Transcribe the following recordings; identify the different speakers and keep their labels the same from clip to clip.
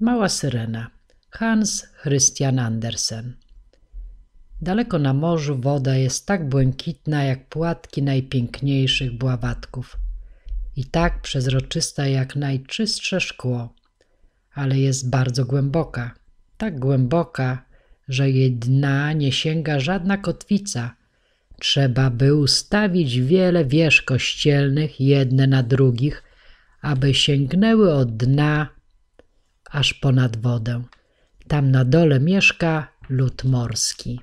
Speaker 1: Mała Syrena Hans Christian Andersen Daleko na morzu woda jest tak błękitna jak płatki najpiękniejszych bławatków i tak przezroczysta jak najczystsze szkło, ale jest bardzo głęboka, tak głęboka, że jej dna nie sięga żadna kotwica. Trzeba by ustawić wiele wież kościelnych jedne na drugich, aby sięgnęły od dna aż ponad wodę. Tam na dole mieszka lud morski.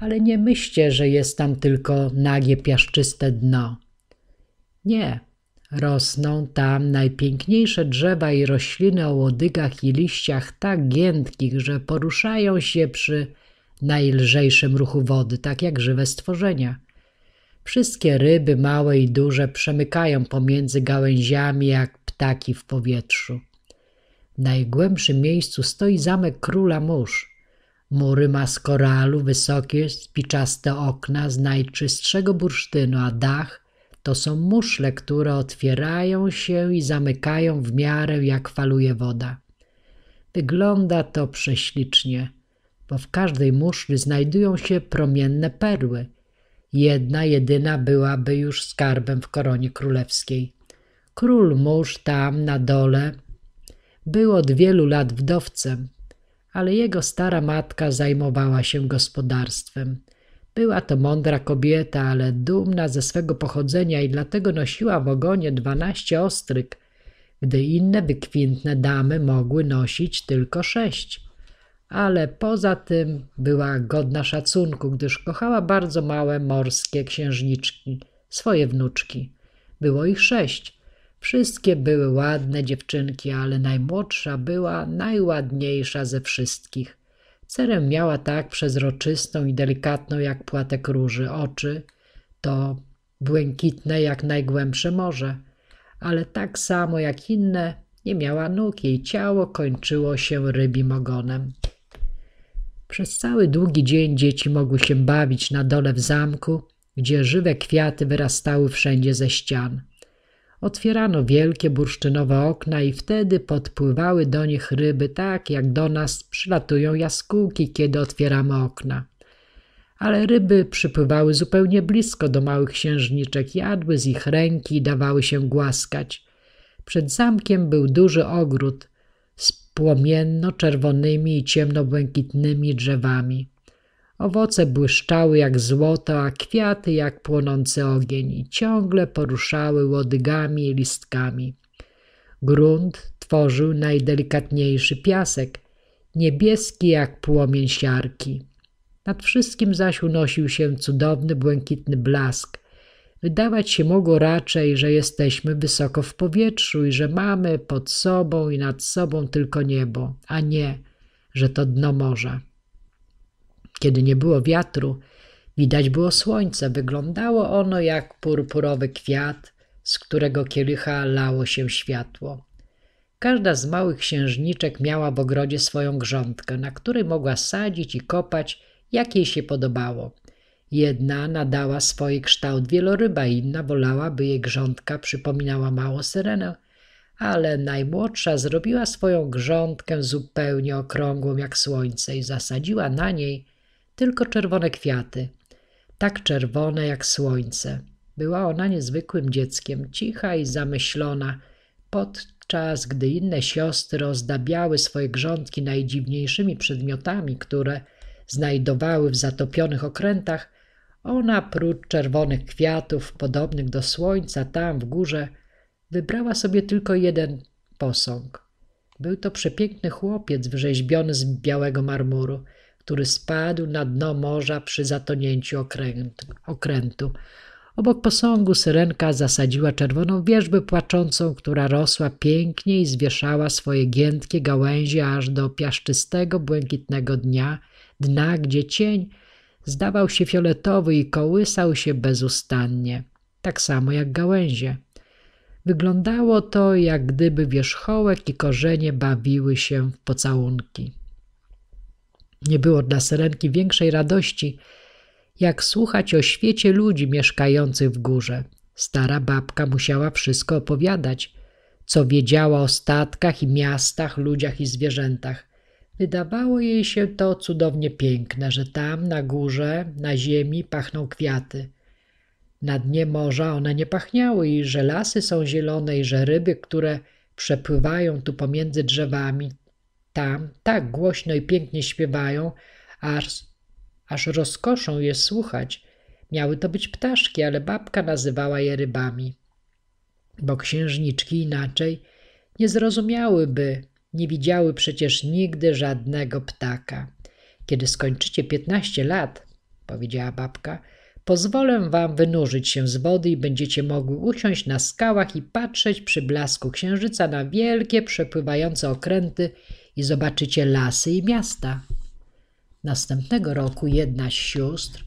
Speaker 1: Ale nie myślcie, że jest tam tylko nagie piaszczyste dno. Nie, rosną tam najpiękniejsze drzewa i rośliny o łodygach i liściach tak giętkich, że poruszają się przy najlżejszym ruchu wody, tak jak żywe stworzenia. Wszystkie ryby, małe i duże, przemykają pomiędzy gałęziami jak ptaki w powietrzu. W najgłębszym miejscu stoi zamek króla mórz. Mury ma z koralu, wysokie, spiczaste okna z najczystszego bursztynu, a dach to są muszle, które otwierają się i zamykają w miarę jak faluje woda. Wygląda to prześlicznie, bo w każdej muszli znajdują się promienne perły. Jedna jedyna byłaby już skarbem w koronie królewskiej. Król mórz tam na dole był od wielu lat wdowcem, ale jego stara matka zajmowała się gospodarstwem. Była to mądra kobieta, ale dumna ze swego pochodzenia i dlatego nosiła w ogonie dwanaście ostryk, gdy inne wykwintne damy mogły nosić tylko sześć. Ale poza tym była godna szacunku, gdyż kochała bardzo małe morskie księżniczki, swoje wnuczki. Było ich sześć, Wszystkie były ładne dziewczynki, ale najmłodsza była najładniejsza ze wszystkich. Cerę miała tak przezroczystą i delikatną jak płatek róży oczy, to błękitne jak najgłębsze morze, ale tak samo jak inne nie miała nóg, jej ciało kończyło się rybim ogonem. Przez cały długi dzień dzieci mogły się bawić na dole w zamku, gdzie żywe kwiaty wyrastały wszędzie ze ścian. Otwierano wielkie bursztynowe okna i wtedy podpływały do nich ryby, tak jak do nas przylatują jaskółki, kiedy otwieramy okna. Ale ryby przypływały zupełnie blisko do małych księżniczek, jadły z ich ręki i dawały się głaskać. Przed zamkiem był duży ogród z płomienno-czerwonymi i ciemno-błękitnymi drzewami. Owoce błyszczały jak złoto, a kwiaty jak płonący ogień i ciągle poruszały łodygami i listkami. Grunt tworzył najdelikatniejszy piasek, niebieski jak płomień siarki. Nad wszystkim zaś unosił się cudowny błękitny blask. Wydawać się mogło raczej, że jesteśmy wysoko w powietrzu i że mamy pod sobą i nad sobą tylko niebo, a nie, że to dno morza. Kiedy nie było wiatru, widać było słońce. Wyglądało ono jak purpurowy kwiat, z którego kielicha lało się światło. Każda z małych księżniczek miała w ogrodzie swoją grządkę, na której mogła sadzić i kopać, jak jej się podobało. Jedna nadała swój kształt wieloryba, inna wolała, by jej grządka przypominała małą syrenę, ale najmłodsza zrobiła swoją grządkę zupełnie okrągłą jak słońce i zasadziła na niej tylko czerwone kwiaty. Tak czerwone jak słońce. Była ona niezwykłym dzieckiem, cicha i zamyślona, podczas gdy inne siostry ozdabiały swoje grządki najdziwniejszymi przedmiotami, które znajdowały w zatopionych okrętach, ona prócz czerwonych kwiatów podobnych do słońca tam w górze wybrała sobie tylko jeden posąg. Był to przepiękny chłopiec wrzeźbiony z białego marmuru – który spadł na dno morza przy zatonięciu okrętu. Obok posągu syrenka zasadziła czerwoną wierzbę płaczącą, która rosła pięknie i zwieszała swoje giętkie gałęzie aż do piaszczystego, błękitnego dnia, dna, gdzie cień zdawał się fioletowy i kołysał się bezustannie, tak samo jak gałęzie. Wyglądało to, jak gdyby wierzchołek i korzenie bawiły się w pocałunki. Nie było dla Serenki większej radości, jak słuchać o świecie ludzi mieszkających w górze. Stara babka musiała wszystko opowiadać, co wiedziała o statkach i miastach, ludziach i zwierzętach. Wydawało jej się to cudownie piękne, że tam, na górze, na ziemi pachną kwiaty. Na dnie morza one nie pachniały i że lasy są zielone i że ryby, które przepływają tu pomiędzy drzewami, tam tak głośno i pięknie śpiewają, aż, aż rozkoszą je słuchać. Miały to być ptaszki, ale babka nazywała je rybami. Bo księżniczki inaczej nie zrozumiałyby, nie widziały przecież nigdy żadnego ptaka. Kiedy skończycie piętnaście lat, powiedziała babka, pozwolę wam wynurzyć się z wody i będziecie mogły usiąść na skałach i patrzeć przy blasku księżyca na wielkie przepływające okręty i zobaczycie lasy i miasta. Następnego roku jedna z sióstr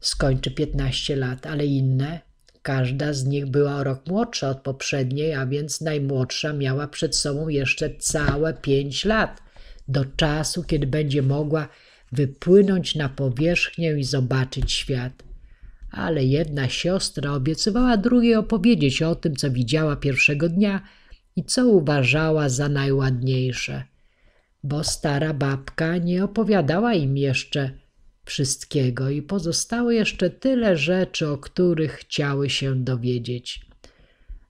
Speaker 1: skończy 15 lat, ale inne, każda z nich była o rok młodsza od poprzedniej, a więc najmłodsza miała przed sobą jeszcze całe 5 lat, do czasu, kiedy będzie mogła wypłynąć na powierzchnię i zobaczyć świat. Ale jedna siostra obiecywała drugiej opowiedzieć o tym, co widziała pierwszego dnia i co uważała za najładniejsze – bo stara babka nie opowiadała im jeszcze wszystkiego i pozostało jeszcze tyle rzeczy, o których chciały się dowiedzieć.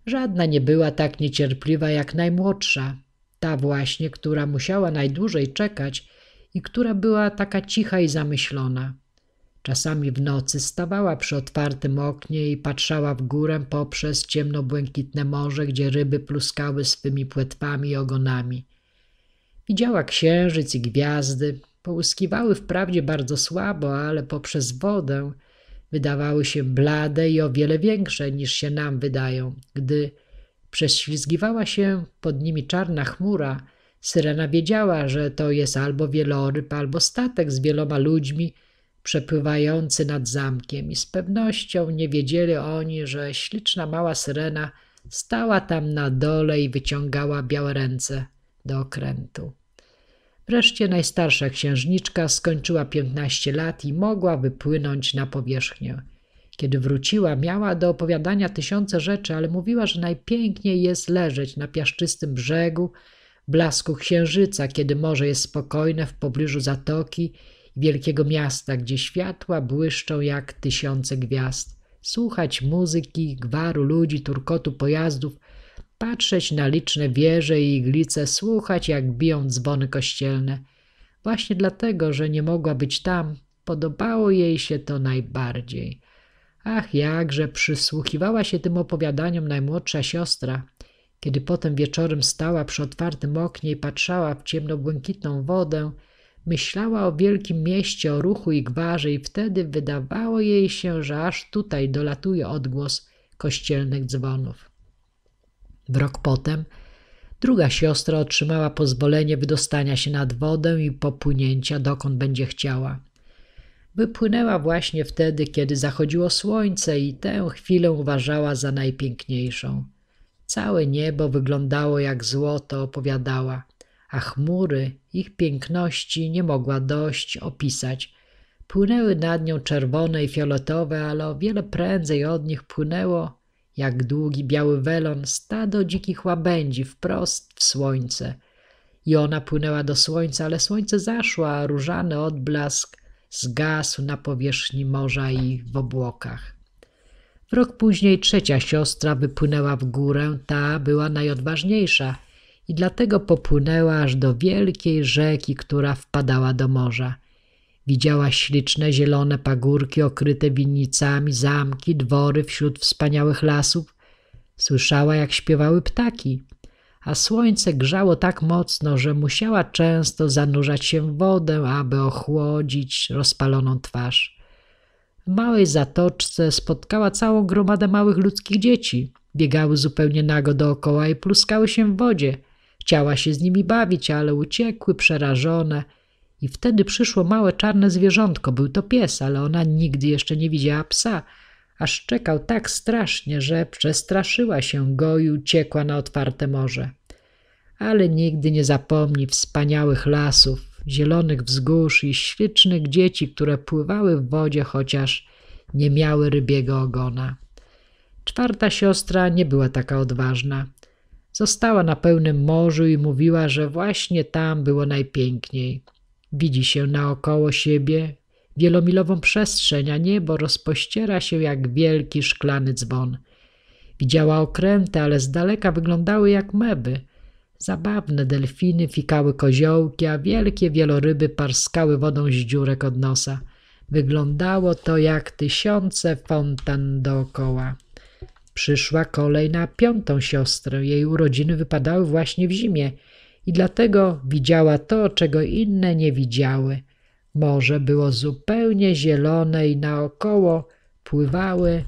Speaker 1: Żadna nie była tak niecierpliwa jak najmłodsza, ta właśnie, która musiała najdłużej czekać i która była taka cicha i zamyślona. Czasami w nocy stawała przy otwartym oknie i patrzała w górę poprzez ciemnobłękitne morze, gdzie ryby pluskały swymi płetwami i ogonami. Widziała księżyc i gwiazdy, połyskiwały wprawdzie bardzo słabo, ale poprzez wodę wydawały się blade i o wiele większe niż się nam wydają. Gdy prześlizgiwała się pod nimi czarna chmura, Syrena wiedziała, że to jest albo wieloryb, albo statek z wieloma ludźmi przepływający nad zamkiem i z pewnością nie wiedzieli oni, że śliczna mała Syrena stała tam na dole i wyciągała białe ręce do okrętu. Wreszcie najstarsza księżniczka skończyła piętnaście lat i mogła wypłynąć na powierzchnię. Kiedy wróciła, miała do opowiadania tysiące rzeczy, ale mówiła, że najpiękniej jest leżeć na piaszczystym brzegu, blasku księżyca, kiedy morze jest spokojne w pobliżu zatoki i wielkiego miasta, gdzie światła błyszczą jak tysiące gwiazd. Słuchać muzyki, gwaru ludzi, turkotu pojazdów – patrzeć na liczne wieże i iglice, słuchać jak biją dzwony kościelne. Właśnie dlatego, że nie mogła być tam, podobało jej się to najbardziej. Ach, jakże przysłuchiwała się tym opowiadaniom najmłodsza siostra, kiedy potem wieczorem stała przy otwartym oknie i patrzała w ciemnobłękitną wodę, myślała o wielkim mieście, o ruchu i gwarze i wtedy wydawało jej się, że aż tutaj dolatuje odgłos kościelnych dzwonów. W rok potem druga siostra otrzymała pozwolenie wydostania się nad wodę i popłynięcia dokąd będzie chciała. Wypłynęła właśnie wtedy, kiedy zachodziło słońce i tę chwilę uważała za najpiękniejszą. Całe niebo wyglądało jak złoto, opowiadała, a chmury ich piękności nie mogła dość opisać. Płynęły nad nią czerwone i fioletowe, ale o wiele prędzej od nich płynęło jak długi biały welon stado dzikich łabędzi wprost w słońce. I ona płynęła do słońca, ale słońce zaszło, a różany odblask zgasł na powierzchni morza i w obłokach. W rok później trzecia siostra wypłynęła w górę, ta była najodważniejsza i dlatego popłynęła aż do wielkiej rzeki, która wpadała do morza. Widziała śliczne, zielone pagórki okryte winnicami, zamki, dwory wśród wspaniałych lasów. Słyszała, jak śpiewały ptaki, a słońce grzało tak mocno, że musiała często zanurzać się w wodę, aby ochłodzić rozpaloną twarz. W małej zatoczce spotkała całą gromadę małych ludzkich dzieci. Biegały zupełnie nago dookoła i pluskały się w wodzie. Chciała się z nimi bawić, ale uciekły przerażone – i wtedy przyszło małe czarne zwierzątko. Był to pies, ale ona nigdy jeszcze nie widziała psa. Aż czekał tak strasznie, że przestraszyła się go i uciekła na otwarte morze. Ale nigdy nie zapomni wspaniałych lasów, zielonych wzgórz i ślicznych dzieci, które pływały w wodzie, chociaż nie miały rybiego ogona. Czwarta siostra nie była taka odważna. Została na pełnym morzu i mówiła, że właśnie tam było najpiękniej. Widzi się naokoło siebie wielomilową przestrzeń, a niebo rozpościera się jak wielki szklany dzwon. Widziała okręty, ale z daleka wyglądały jak meby. Zabawne delfiny fikały koziołki, a wielkie wieloryby parskały wodą z dziurek od nosa. Wyglądało to jak tysiące fontan dookoła. Przyszła kolej na piątą siostrę. Jej urodziny wypadały właśnie w zimie – i dlatego widziała to, czego inne nie widziały. Morze było zupełnie zielone i naokoło pływały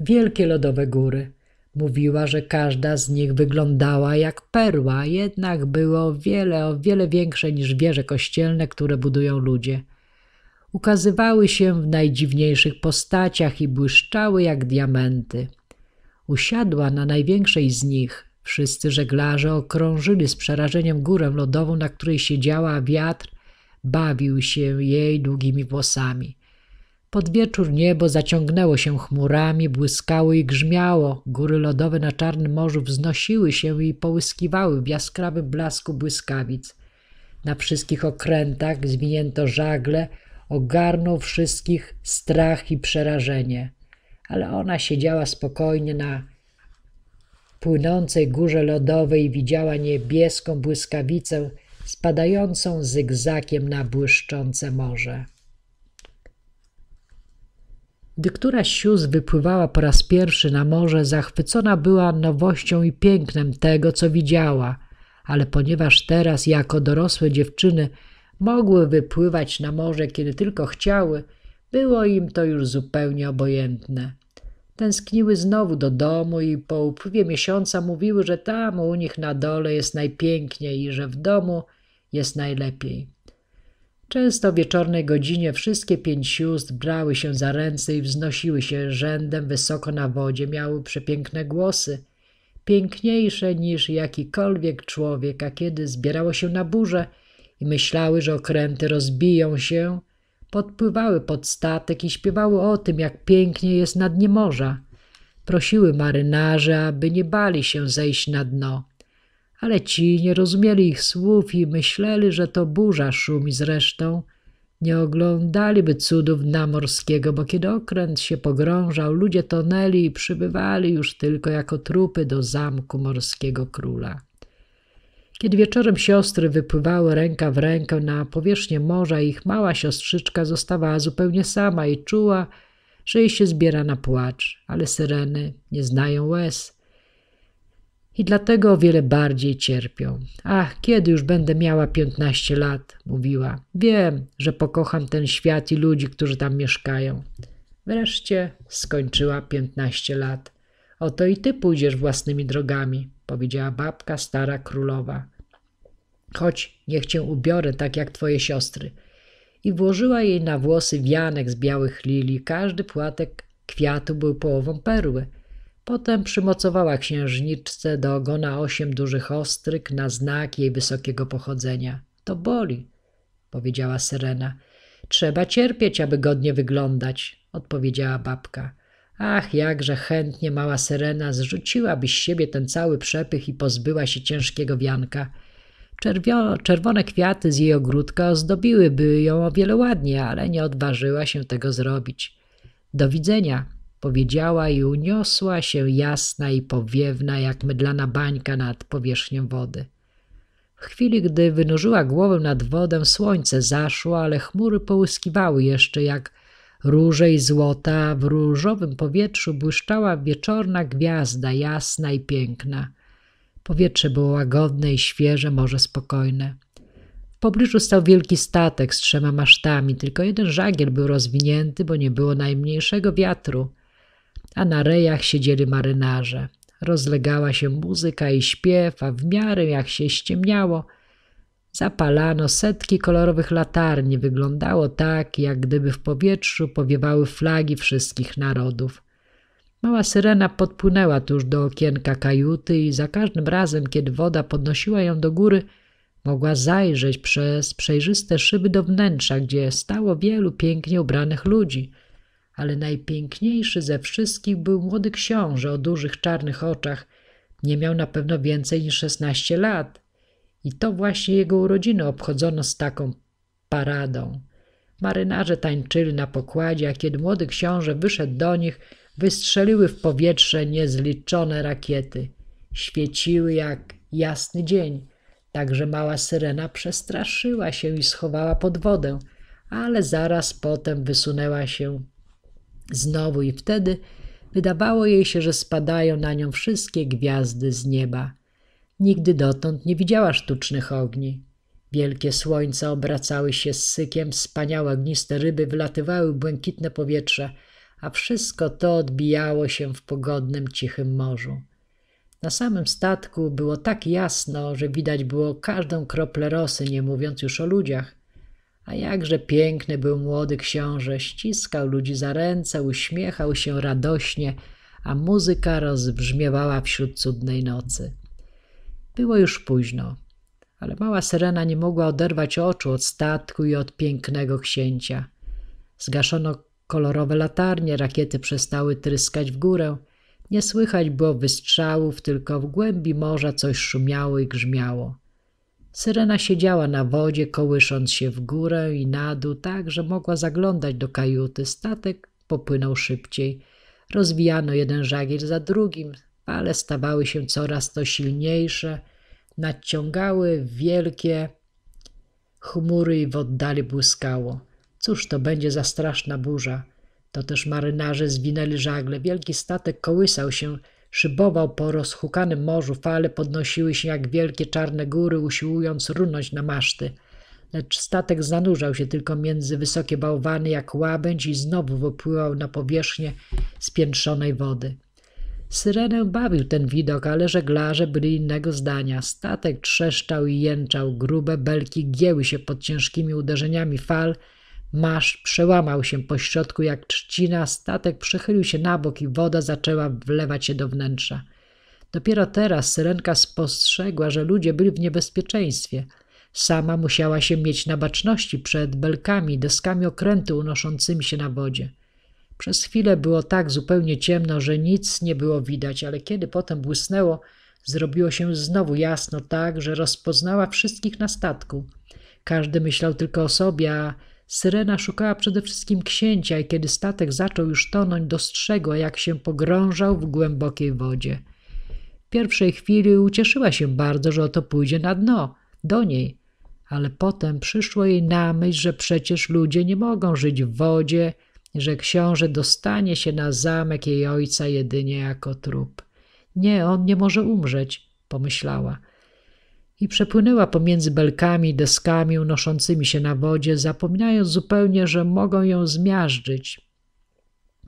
Speaker 1: wielkie lodowe góry. Mówiła, że każda z nich wyglądała jak perła, jednak było o wiele, o wiele większe niż wieże kościelne, które budują ludzie. Ukazywały się w najdziwniejszych postaciach i błyszczały jak diamenty. Usiadła na największej z nich, Wszyscy żeglarze okrążyli z przerażeniem górę lodową, na której siedziała, a wiatr bawił się jej długimi włosami. Pod wieczór niebo zaciągnęło się chmurami, błyskało i grzmiało. Góry lodowe na Czarnym Morzu wznosiły się i połyskiwały w jaskrawym blasku błyskawic. Na wszystkich okrętach zwinięto żagle, ogarnął wszystkich strach i przerażenie. Ale ona siedziała spokojnie na płynącej górze lodowej widziała niebieską błyskawicę spadającą zygzakiem na błyszczące morze. Gdy któraś sióz wypływała po raz pierwszy na morze, zachwycona była nowością i pięknem tego, co widziała, ale ponieważ teraz, jako dorosłe dziewczyny, mogły wypływać na morze, kiedy tylko chciały, było im to już zupełnie obojętne. Tęskniły znowu do domu i po upływie miesiąca mówiły, że tam u nich na dole jest najpiękniej i że w domu jest najlepiej. Często w wieczornej godzinie wszystkie pięć sióstr brały się za ręce i wznosiły się rzędem wysoko na wodzie, miały przepiękne głosy, piękniejsze niż jakikolwiek człowiek, a kiedy zbierało się na burzę i myślały, że okręty rozbiją się – Podpływały pod statek i śpiewały o tym, jak pięknie jest na dnie morza. Prosiły marynarze, aby nie bali się zejść na dno. Ale ci nie rozumieli ich słów i myśleli, że to burza szumi zresztą. Nie oglądaliby cudów dna morskiego, bo kiedy okręt się pogrążał, ludzie tonęli i przybywali już tylko jako trupy do zamku morskiego króla. Kiedy wieczorem siostry wypływały ręka w rękę na powierzchnię morza, ich mała siostrzyczka zostawała zupełnie sama i czuła, że jej się zbiera na płacz, ale syreny nie znają łez. I dlatego o wiele bardziej cierpią. Ach, kiedy już będę miała piętnaście lat, mówiła. Wiem, że pokocham ten świat i ludzi, którzy tam mieszkają. Wreszcie skończyła piętnaście lat. Oto i ty pójdziesz własnymi drogami powiedziała babka stara królowa. Chodź, niech cię ubiorę tak jak twoje siostry. I włożyła jej na włosy wianek z białych lili. Każdy płatek kwiatu był połową perły. Potem przymocowała księżniczce do ogona osiem dużych ostryk na znak jej wysokiego pochodzenia. To boli, powiedziała Serena. Trzeba cierpieć, aby godnie wyglądać, odpowiedziała babka. Ach, jakże chętnie mała Serena zrzuciłaby z siebie ten cały przepych i pozbyła się ciężkiego wianka. Czerwio, czerwone kwiaty z jej ogródka ozdobiłyby ją o wiele ładniej, ale nie odważyła się tego zrobić. Do widzenia, powiedziała i uniosła się jasna i powiewna jak mydlana bańka nad powierzchnią wody. W chwili, gdy wynurzyła głowę nad wodę, słońce zaszło, ale chmury połyskiwały jeszcze jak Róże i złota, w różowym powietrzu błyszczała wieczorna gwiazda, jasna i piękna. Powietrze było łagodne i świeże, morze spokojne. W pobliżu stał wielki statek z trzema masztami, tylko jeden żagiel był rozwinięty, bo nie było najmniejszego wiatru, a na rejach siedzieli marynarze. Rozlegała się muzyka i śpiew, a w miarę jak się ściemniało – Zapalano setki kolorowych latarni, wyglądało tak, jak gdyby w powietrzu powiewały flagi wszystkich narodów. Mała syrena podpłynęła tuż do okienka kajuty i za każdym razem, kiedy woda podnosiła ją do góry, mogła zajrzeć przez przejrzyste szyby do wnętrza, gdzie stało wielu pięknie ubranych ludzi. Ale najpiękniejszy ze wszystkich był młody książę o dużych czarnych oczach. Nie miał na pewno więcej niż szesnaście lat – i to właśnie jego urodziny obchodzono z taką paradą. Marynarze tańczyli na pokładzie, a kiedy młody książę wyszedł do nich, wystrzeliły w powietrze niezliczone rakiety. Świeciły jak jasny dzień, także mała syrena przestraszyła się i schowała pod wodę, ale zaraz potem wysunęła się znowu i wtedy wydawało jej się, że spadają na nią wszystkie gwiazdy z nieba. Nigdy dotąd nie widziała sztucznych ogni. Wielkie słońca obracały się z sykiem, wspaniałe ogniste ryby w błękitne powietrze, a wszystko to odbijało się w pogodnym, cichym morzu. Na samym statku było tak jasno, że widać było każdą kroplę rosy, nie mówiąc już o ludziach. A jakże piękny był młody książę, ściskał ludzi za ręce, uśmiechał się radośnie, a muzyka rozbrzmiewała wśród cudnej nocy. Było już późno, ale mała Serena nie mogła oderwać oczu od statku i od pięknego księcia. Zgaszono kolorowe latarnie, rakiety przestały tryskać w górę. Nie słychać było wystrzałów, tylko w głębi morza coś szumiało i grzmiało. Syrena siedziała na wodzie, kołysząc się w górę i na dół, tak, że mogła zaglądać do kajuty. Statek popłynął szybciej. Rozwijano jeden żagiel za drugim ale stawały się coraz to silniejsze, nadciągały wielkie chmury i w oddali błyskało. Cóż to będzie za straszna burza? To też marynarze zwinęli żagle. Wielki statek kołysał się, szybował po rozhukanym morzu, fale podnosiły się jak wielkie czarne góry, usiłując runąć na maszty. Lecz statek zanurzał się tylko między wysokie bałwany jak łabędź i znowu wypływał na powierzchnię spiętrzonej wody. Syrenę bawił ten widok, ale żeglarze byli innego zdania. Statek trzeszczał i jęczał, grube belki gieły się pod ciężkimi uderzeniami fal. Masz przełamał się po środku jak trzcina, statek przechylił się na bok i woda zaczęła wlewać się do wnętrza. Dopiero teraz Syrenka spostrzegła, że ludzie byli w niebezpieczeństwie. Sama musiała się mieć na baczności przed belkami, deskami okrętu unoszącymi się na wodzie. Przez chwilę było tak zupełnie ciemno, że nic nie było widać, ale kiedy potem błysnęło, zrobiło się znowu jasno tak, że rozpoznała wszystkich na statku. Każdy myślał tylko o sobie, a Syrena szukała przede wszystkim księcia i kiedy statek zaczął już tonąć, dostrzegła, jak się pogrążał w głębokiej wodzie. W pierwszej chwili ucieszyła się bardzo, że oto pójdzie na dno, do niej, ale potem przyszło jej na myśl, że przecież ludzie nie mogą żyć w wodzie że książę dostanie się na zamek jej ojca jedynie jako trup. Nie, on nie może umrzeć, pomyślała. I przepłynęła pomiędzy belkami i deskami unoszącymi się na wodzie, zapominając zupełnie, że mogą ją zmiażdżyć.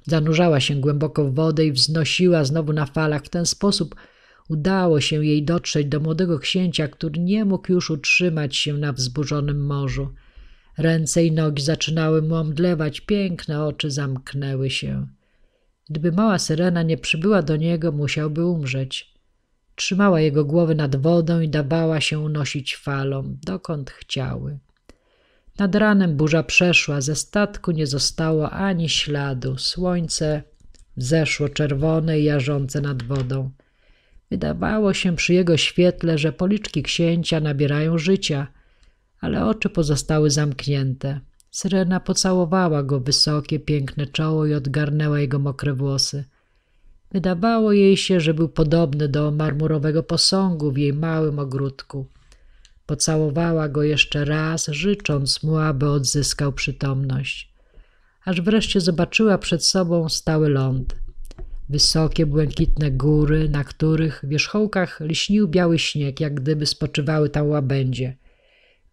Speaker 1: Zanurzała się głęboko w wodę i wznosiła znowu na falach. W ten sposób udało się jej dotrzeć do młodego księcia, który nie mógł już utrzymać się na wzburzonym morzu. Ręce i nogi zaczynały mu omdlewać, piękne oczy zamknęły się. Gdyby mała Serena nie przybyła do niego, musiałby umrzeć. Trzymała jego głowy nad wodą i dawała się unosić falom, dokąd chciały. Nad ranem burza przeszła, ze statku nie zostało ani śladu. Słońce zeszło czerwone i jarzące nad wodą. Wydawało się przy jego świetle, że policzki księcia nabierają życia, ale oczy pozostały zamknięte. Syrena pocałowała go wysokie, piękne czoło i odgarnęła jego mokre włosy. Wydawało jej się, że był podobny do marmurowego posągu w jej małym ogródku. Pocałowała go jeszcze raz, życząc mu, aby odzyskał przytomność. Aż wreszcie zobaczyła przed sobą stały ląd. Wysokie, błękitne góry, na których wierzchołkach lśnił biały śnieg, jak gdyby spoczywały tam łabędzie –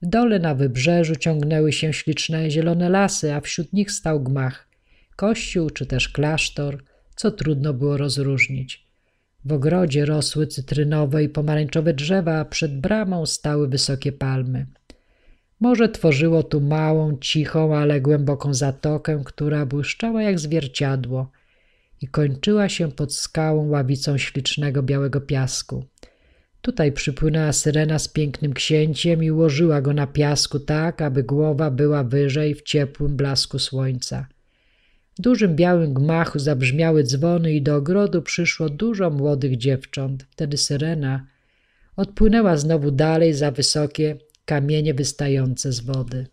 Speaker 1: w dole na wybrzeżu ciągnęły się śliczne zielone lasy, a wśród nich stał gmach, kościół czy też klasztor, co trudno było rozróżnić. W ogrodzie rosły cytrynowe i pomarańczowe drzewa, a przed bramą stały wysokie palmy. Morze tworzyło tu małą, cichą, ale głęboką zatokę, która błyszczała jak zwierciadło i kończyła się pod skałą ławicą ślicznego białego piasku. Tutaj przypłynęła syrena z pięknym księciem i ułożyła go na piasku tak, aby głowa była wyżej w ciepłym blasku słońca. W dużym białym gmachu zabrzmiały dzwony i do ogrodu przyszło dużo młodych dziewcząt. Wtedy syrena odpłynęła znowu dalej za wysokie kamienie wystające z wody.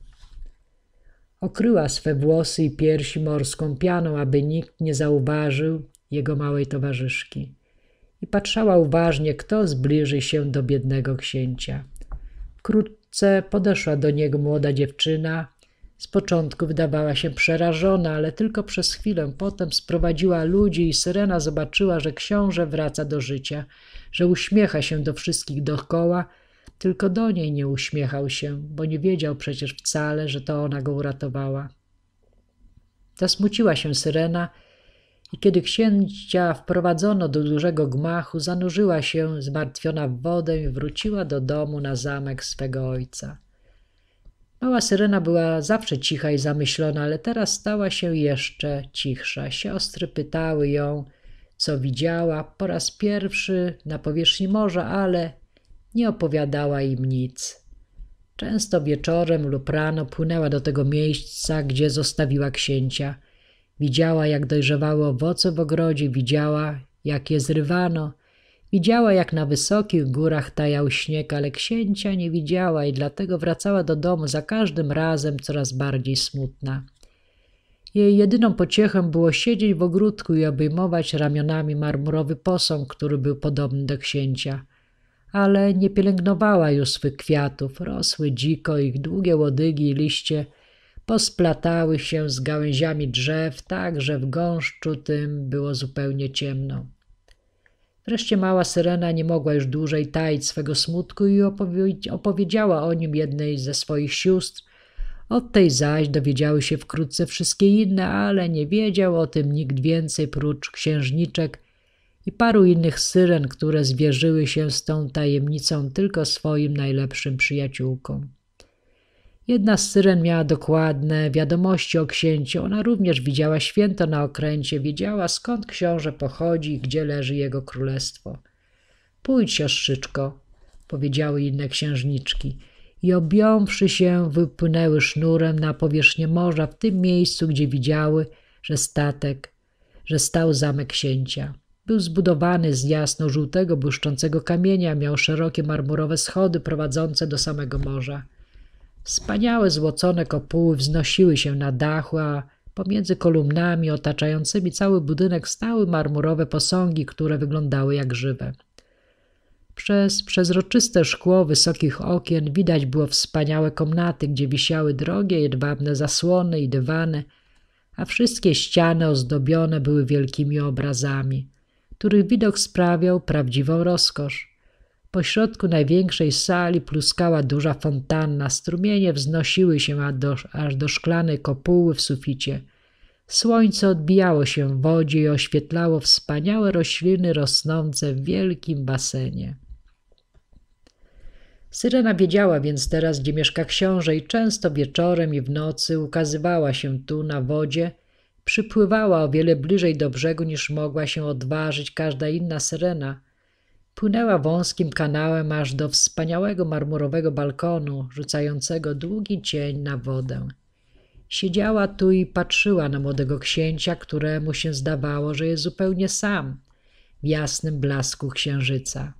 Speaker 1: Okryła swe włosy i piersi morską pianą, aby nikt nie zauważył jego małej towarzyszki i patrzała uważnie, kto zbliży się do biednego księcia. Wkrótce podeszła do niego młoda dziewczyna. Z początku wydawała się przerażona, ale tylko przez chwilę potem sprowadziła ludzi i Syrena zobaczyła, że książę wraca do życia, że uśmiecha się do wszystkich dookoła, tylko do niej nie uśmiechał się, bo nie wiedział przecież wcale, że to ona go uratowała. Zasmuciła się Syrena, i kiedy księcia wprowadzono do dużego gmachu, zanurzyła się zmartwiona w wodę i wróciła do domu na zamek swego ojca. Mała syrena była zawsze cicha i zamyślona, ale teraz stała się jeszcze cichsza. Siostry pytały ją, co widziała po raz pierwszy na powierzchni morza, ale nie opowiadała im nic. Często wieczorem lub rano płynęła do tego miejsca, gdzie zostawiła księcia – Widziała, jak dojrzewały owoce w ogrodzie, widziała, jak je zrywano. Widziała, jak na wysokich górach tajał śnieg, ale księcia nie widziała i dlatego wracała do domu za każdym razem coraz bardziej smutna. Jej jedyną pociechą było siedzieć w ogródku i obejmować ramionami marmurowy posąg, który był podobny do księcia. Ale nie pielęgnowała już swych kwiatów, rosły dziko ich długie łodygi i liście – posplatały się z gałęziami drzew, tak że w gąszczu tym było zupełnie ciemno. Wreszcie mała Syrena nie mogła już dłużej taić swego smutku i opowiedziała o nim jednej ze swoich sióstr. Od tej zaś dowiedziały się wkrótce wszystkie inne, ale nie wiedział o tym nikt więcej prócz księżniczek i paru innych Syren, które zwierzyły się z tą tajemnicą tylko swoim najlepszym przyjaciółkom. Jedna z syren miała dokładne wiadomości o księciu. Ona również widziała święto na okręcie, wiedziała skąd książę pochodzi i gdzie leży jego królestwo. Pójdź, siostrzyczko, powiedziały inne księżniczki i objąwszy się, wypłynęły sznurem na powierzchnię morza w tym miejscu, gdzie widziały, że statek, że stał zamek księcia. Był zbudowany z jasno-żółtego, błyszczącego kamienia, miał szerokie marmurowe schody prowadzące do samego morza. Wspaniałe złocone kopuły wznosiły się na dachu, a pomiędzy kolumnami otaczającymi cały budynek stały marmurowe posągi, które wyglądały jak żywe. Przez przezroczyste szkło wysokich okien widać było wspaniałe komnaty, gdzie wisiały drogie jedwabne zasłony i dywany, a wszystkie ściany ozdobione były wielkimi obrazami, których widok sprawiał prawdziwą rozkosz. Pośrodku największej sali pluskała duża fontanna, strumienie wznosiły się aż do, szklanej kopuły w suficie. Słońce odbijało się w wodzie i oświetlało wspaniałe rośliny rosnące w wielkim basenie. Syrena wiedziała więc teraz, gdzie mieszka książę i często wieczorem i w nocy ukazywała się tu na wodzie. Przypływała o wiele bliżej do brzegu niż mogła się odważyć każda inna syrena – Płynęła wąskim kanałem aż do wspaniałego marmurowego balkonu, rzucającego długi cień na wodę. Siedziała tu i patrzyła na młodego księcia, któremu się zdawało, że jest zupełnie sam, w jasnym blasku księżyca.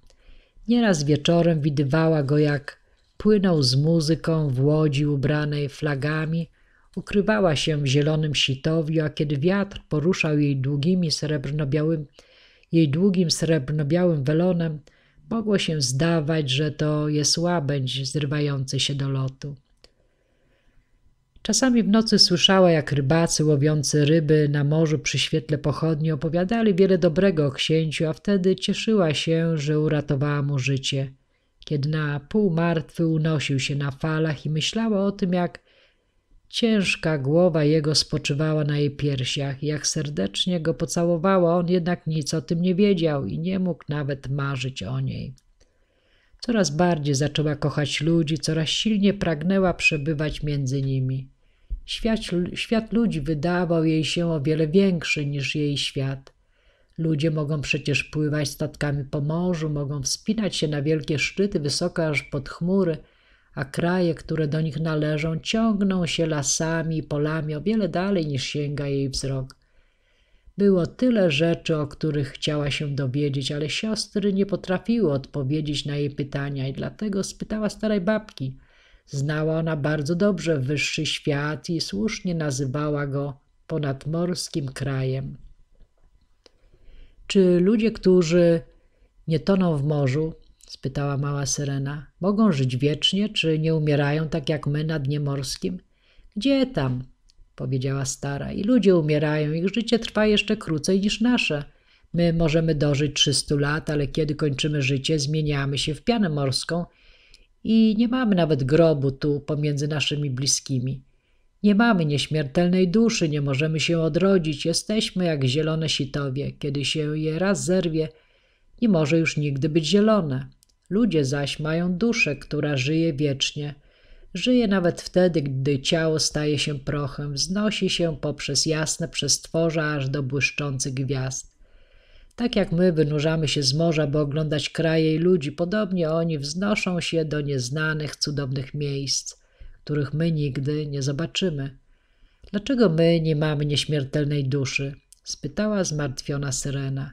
Speaker 1: Nieraz wieczorem widywała go, jak płynął z muzyką w łodzi ubranej flagami, ukrywała się w zielonym sitowiu, a kiedy wiatr poruszał jej długimi srebrno-białymi jej długim srebrno-białym welonem, mogło się zdawać, że to jest łabędź zrywający się do lotu. Czasami w nocy słyszała, jak rybacy łowiący ryby na morzu przy świetle pochodni opowiadali wiele dobrego o księciu, a wtedy cieszyła się, że uratowała mu życie. Kiedy na pół martwy unosił się na falach i myślała o tym, jak Ciężka głowa jego spoczywała na jej piersiach. Jak serdecznie go pocałowała, on jednak nic o tym nie wiedział i nie mógł nawet marzyć o niej. Coraz bardziej zaczęła kochać ludzi, coraz silnie pragnęła przebywać między nimi. Świat, świat ludzi wydawał jej się o wiele większy niż jej świat. Ludzie mogą przecież pływać statkami po morzu, mogą wspinać się na wielkie szczyty, wysoko aż pod chmury – a kraje, które do nich należą, ciągną się lasami i polami o wiele dalej niż sięga jej wzrok. Było tyle rzeczy, o których chciała się dowiedzieć, ale siostry nie potrafiły odpowiedzieć na jej pytania i dlatego spytała starej babki. Znała ona bardzo dobrze wyższy świat i słusznie nazywała go ponadmorskim krajem. Czy ludzie, którzy nie toną w morzu, spytała mała syrena. Mogą żyć wiecznie, czy nie umierają tak jak my na dnie morskim? Gdzie tam? powiedziała stara. I ludzie umierają, ich życie trwa jeszcze krócej niż nasze. My możemy dożyć 300 lat, ale kiedy kończymy życie, zmieniamy się w pianę morską i nie mamy nawet grobu tu pomiędzy naszymi bliskimi. Nie mamy nieśmiertelnej duszy, nie możemy się odrodzić, jesteśmy jak zielone sitowie. Kiedy się je raz zerwie, nie może już nigdy być zielone. Ludzie zaś mają duszę, która żyje wiecznie. Żyje nawet wtedy, gdy ciało staje się prochem, wznosi się poprzez jasne przestworza aż do błyszczących gwiazd. Tak jak my wynurzamy się z morza, by oglądać kraje i ludzi, podobnie oni wznoszą się do nieznanych, cudownych miejsc, których my nigdy nie zobaczymy. Dlaczego my nie mamy nieśmiertelnej duszy? spytała zmartwiona Syrena.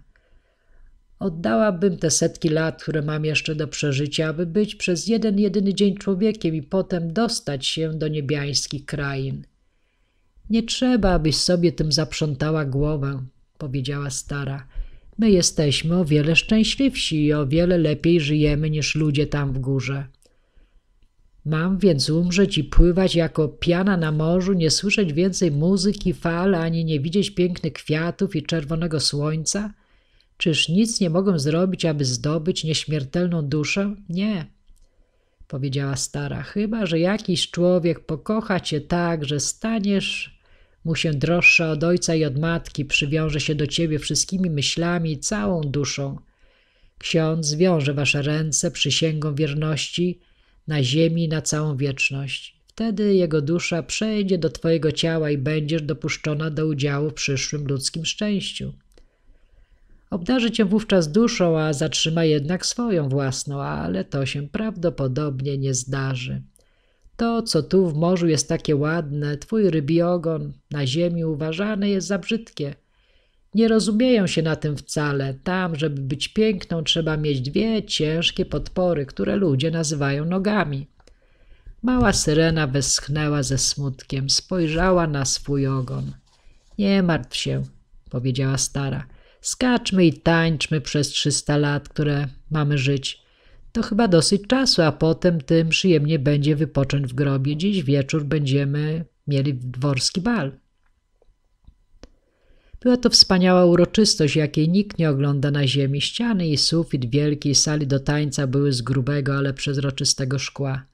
Speaker 1: Oddałabym te setki lat, które mam jeszcze do przeżycia, aby być przez jeden jedyny dzień człowiekiem i potem dostać się do niebiańskich krain. Nie trzeba, abyś sobie tym zaprzątała głowę, powiedziała stara. My jesteśmy o wiele szczęśliwsi i o wiele lepiej żyjemy niż ludzie tam w górze. Mam więc umrzeć i pływać jako piana na morzu, nie słyszeć więcej muzyki, fal, ani nie widzieć pięknych kwiatów i czerwonego słońca – Czyż nic nie mogę zrobić, aby zdobyć nieśmiertelną duszę? Nie, powiedziała stara, chyba że jakiś człowiek pokocha cię tak, że staniesz mu się droższa od ojca i od matki, przywiąże się do ciebie wszystkimi myślami i całą duszą. Ksiądz zwiąże wasze ręce przysięgą wierności na ziemi i na całą wieczność. Wtedy jego dusza przejdzie do twojego ciała i będziesz dopuszczona do udziału w przyszłym ludzkim szczęściu. Obdarzy cię wówczas duszą, a zatrzyma jednak swoją własną, ale to się prawdopodobnie nie zdarzy. To, co tu w morzu jest takie ładne, twój rybi ogon na ziemi uważany jest za brzydkie. Nie rozumieją się na tym wcale. Tam, żeby być piękną, trzeba mieć dwie ciężkie podpory, które ludzie nazywają nogami. Mała syrena westchnęła ze smutkiem, spojrzała na swój ogon. Nie martw się, powiedziała stara. Skaczmy i tańczmy przez 300 lat, które mamy żyć. To chyba dosyć czasu, a potem tym przyjemnie będzie wypocząć w grobie. Dziś wieczór będziemy mieli dworski bal. Była to wspaniała uroczystość, jakiej nikt nie ogląda na ziemi. Ściany i sufit wielkiej sali do tańca były z grubego, ale przezroczystego szkła.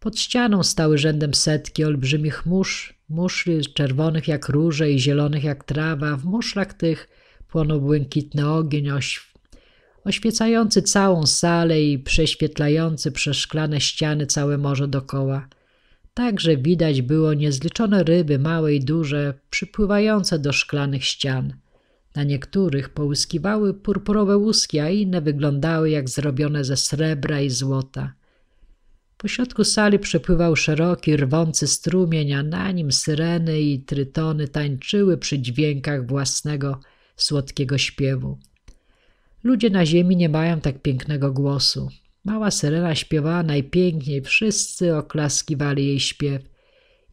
Speaker 1: Pod ścianą stały rzędem setki olbrzymich musz, muszli czerwonych jak róże i zielonych jak trawa. W muszlach tych – płonął błękitny ogień, oświecający całą salę i prześwietlający przez szklane ściany całe morze dokoła. Także widać było niezliczone ryby, małe i duże, przypływające do szklanych ścian. Na niektórych połyskiwały purpurowe łuski, a inne wyglądały jak zrobione ze srebra i złota. Po środku sali przepływał szeroki, rwący strumień, a na nim syreny i trytony tańczyły przy dźwiękach własnego – słodkiego śpiewu. Ludzie na ziemi nie mają tak pięknego głosu. Mała Serena śpiewała najpiękniej, wszyscy oklaskiwali jej śpiew.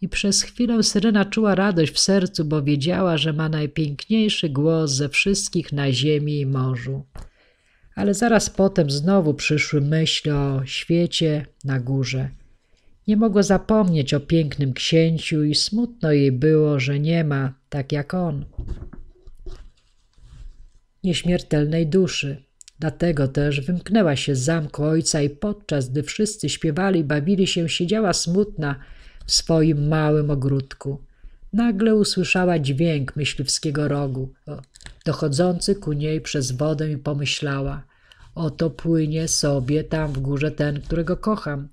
Speaker 1: I przez chwilę Serena czuła radość w sercu, bo wiedziała, że ma najpiękniejszy głos ze wszystkich na ziemi i morzu. Ale zaraz potem znowu przyszły myśli o świecie na górze. Nie mogła zapomnieć o pięknym księciu i smutno jej było, że nie ma, tak jak on nieśmiertelnej duszy. Dlatego też wymknęła się z zamku ojca i podczas gdy wszyscy śpiewali i bawili się, siedziała smutna w swoim małym ogródku. Nagle usłyszała dźwięk myśliwskiego rogu, dochodzący ku niej przez wodę i pomyślała – Oto płynie sobie tam w górze ten, którego kocham.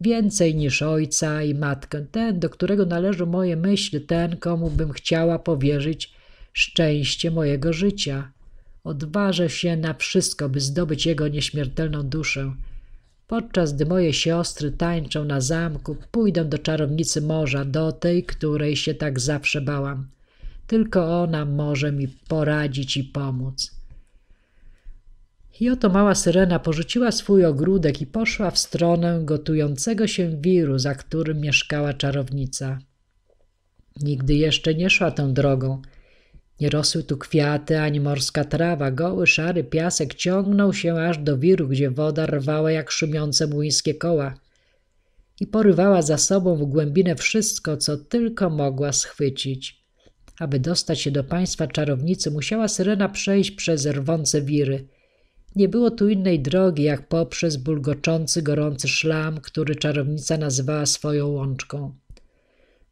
Speaker 1: Więcej niż ojca i matkę, ten, do którego należą moje myśli, ten, komu bym chciała powierzyć szczęście mojego życia. Odważę się na wszystko, by zdobyć jego nieśmiertelną duszę. Podczas gdy moje siostry tańczą na zamku, pójdę do czarownicy morza, do tej, której się tak zawsze bałam. Tylko ona może mi poradzić i pomóc. I oto mała syrena porzuciła swój ogródek i poszła w stronę gotującego się wiru, za którym mieszkała czarownica. Nigdy jeszcze nie szła tą drogą – nie rosły tu kwiaty ani morska trawa, goły, szary piasek ciągnął się aż do wiru, gdzie woda rwała jak szumiące młyńskie koła i porywała za sobą w głębinę wszystko, co tylko mogła schwycić. Aby dostać się do państwa czarownicy, musiała Syrena przejść przez rwące wiry. Nie było tu innej drogi, jak poprzez bulgoczący, gorący szlam, który czarownica nazywała swoją łączką.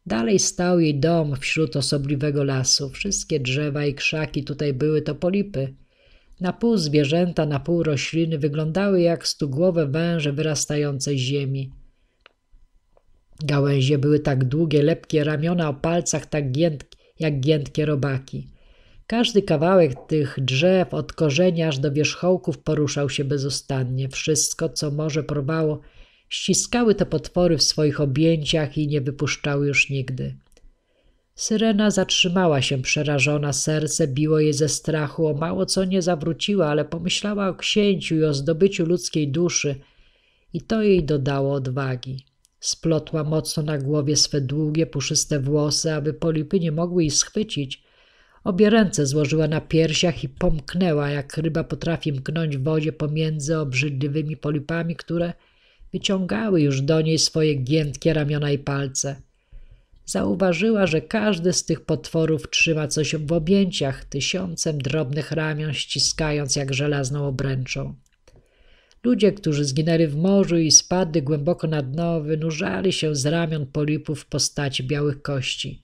Speaker 1: Dalej stał jej dom wśród osobliwego lasu. Wszystkie drzewa i krzaki tutaj były to polipy. Na pół zwierzęta, na pół rośliny wyglądały jak stugłowe węże wyrastającej ziemi. Gałęzie były tak długie, lepkie, ramiona o palcach tak giętkie, jak giętkie robaki. Każdy kawałek tych drzew od korzenia aż do wierzchołków poruszał się bezustannie. Wszystko, co może porwało, ściskały te potwory w swoich objęciach i nie wypuszczały już nigdy. Syrena zatrzymała się przerażona, serce biło jej ze strachu, o mało co nie zawróciła, ale pomyślała o księciu i o zdobyciu ludzkiej duszy i to jej dodało odwagi. Splotła mocno na głowie swe długie, puszyste włosy, aby polipy nie mogły jej schwycić. Obie ręce złożyła na piersiach i pomknęła, jak ryba potrafi mknąć w wodzie pomiędzy obrzydliwymi polipami, które Wyciągały już do niej swoje giętkie ramiona i palce. Zauważyła, że każdy z tych potworów trzyma coś w objęciach, tysiącem drobnych ramion ściskając jak żelazną obręczą. Ludzie, którzy zginęli w morzu i spadli głęboko na dno, wynurzali się z ramion polipów w postaci białych kości.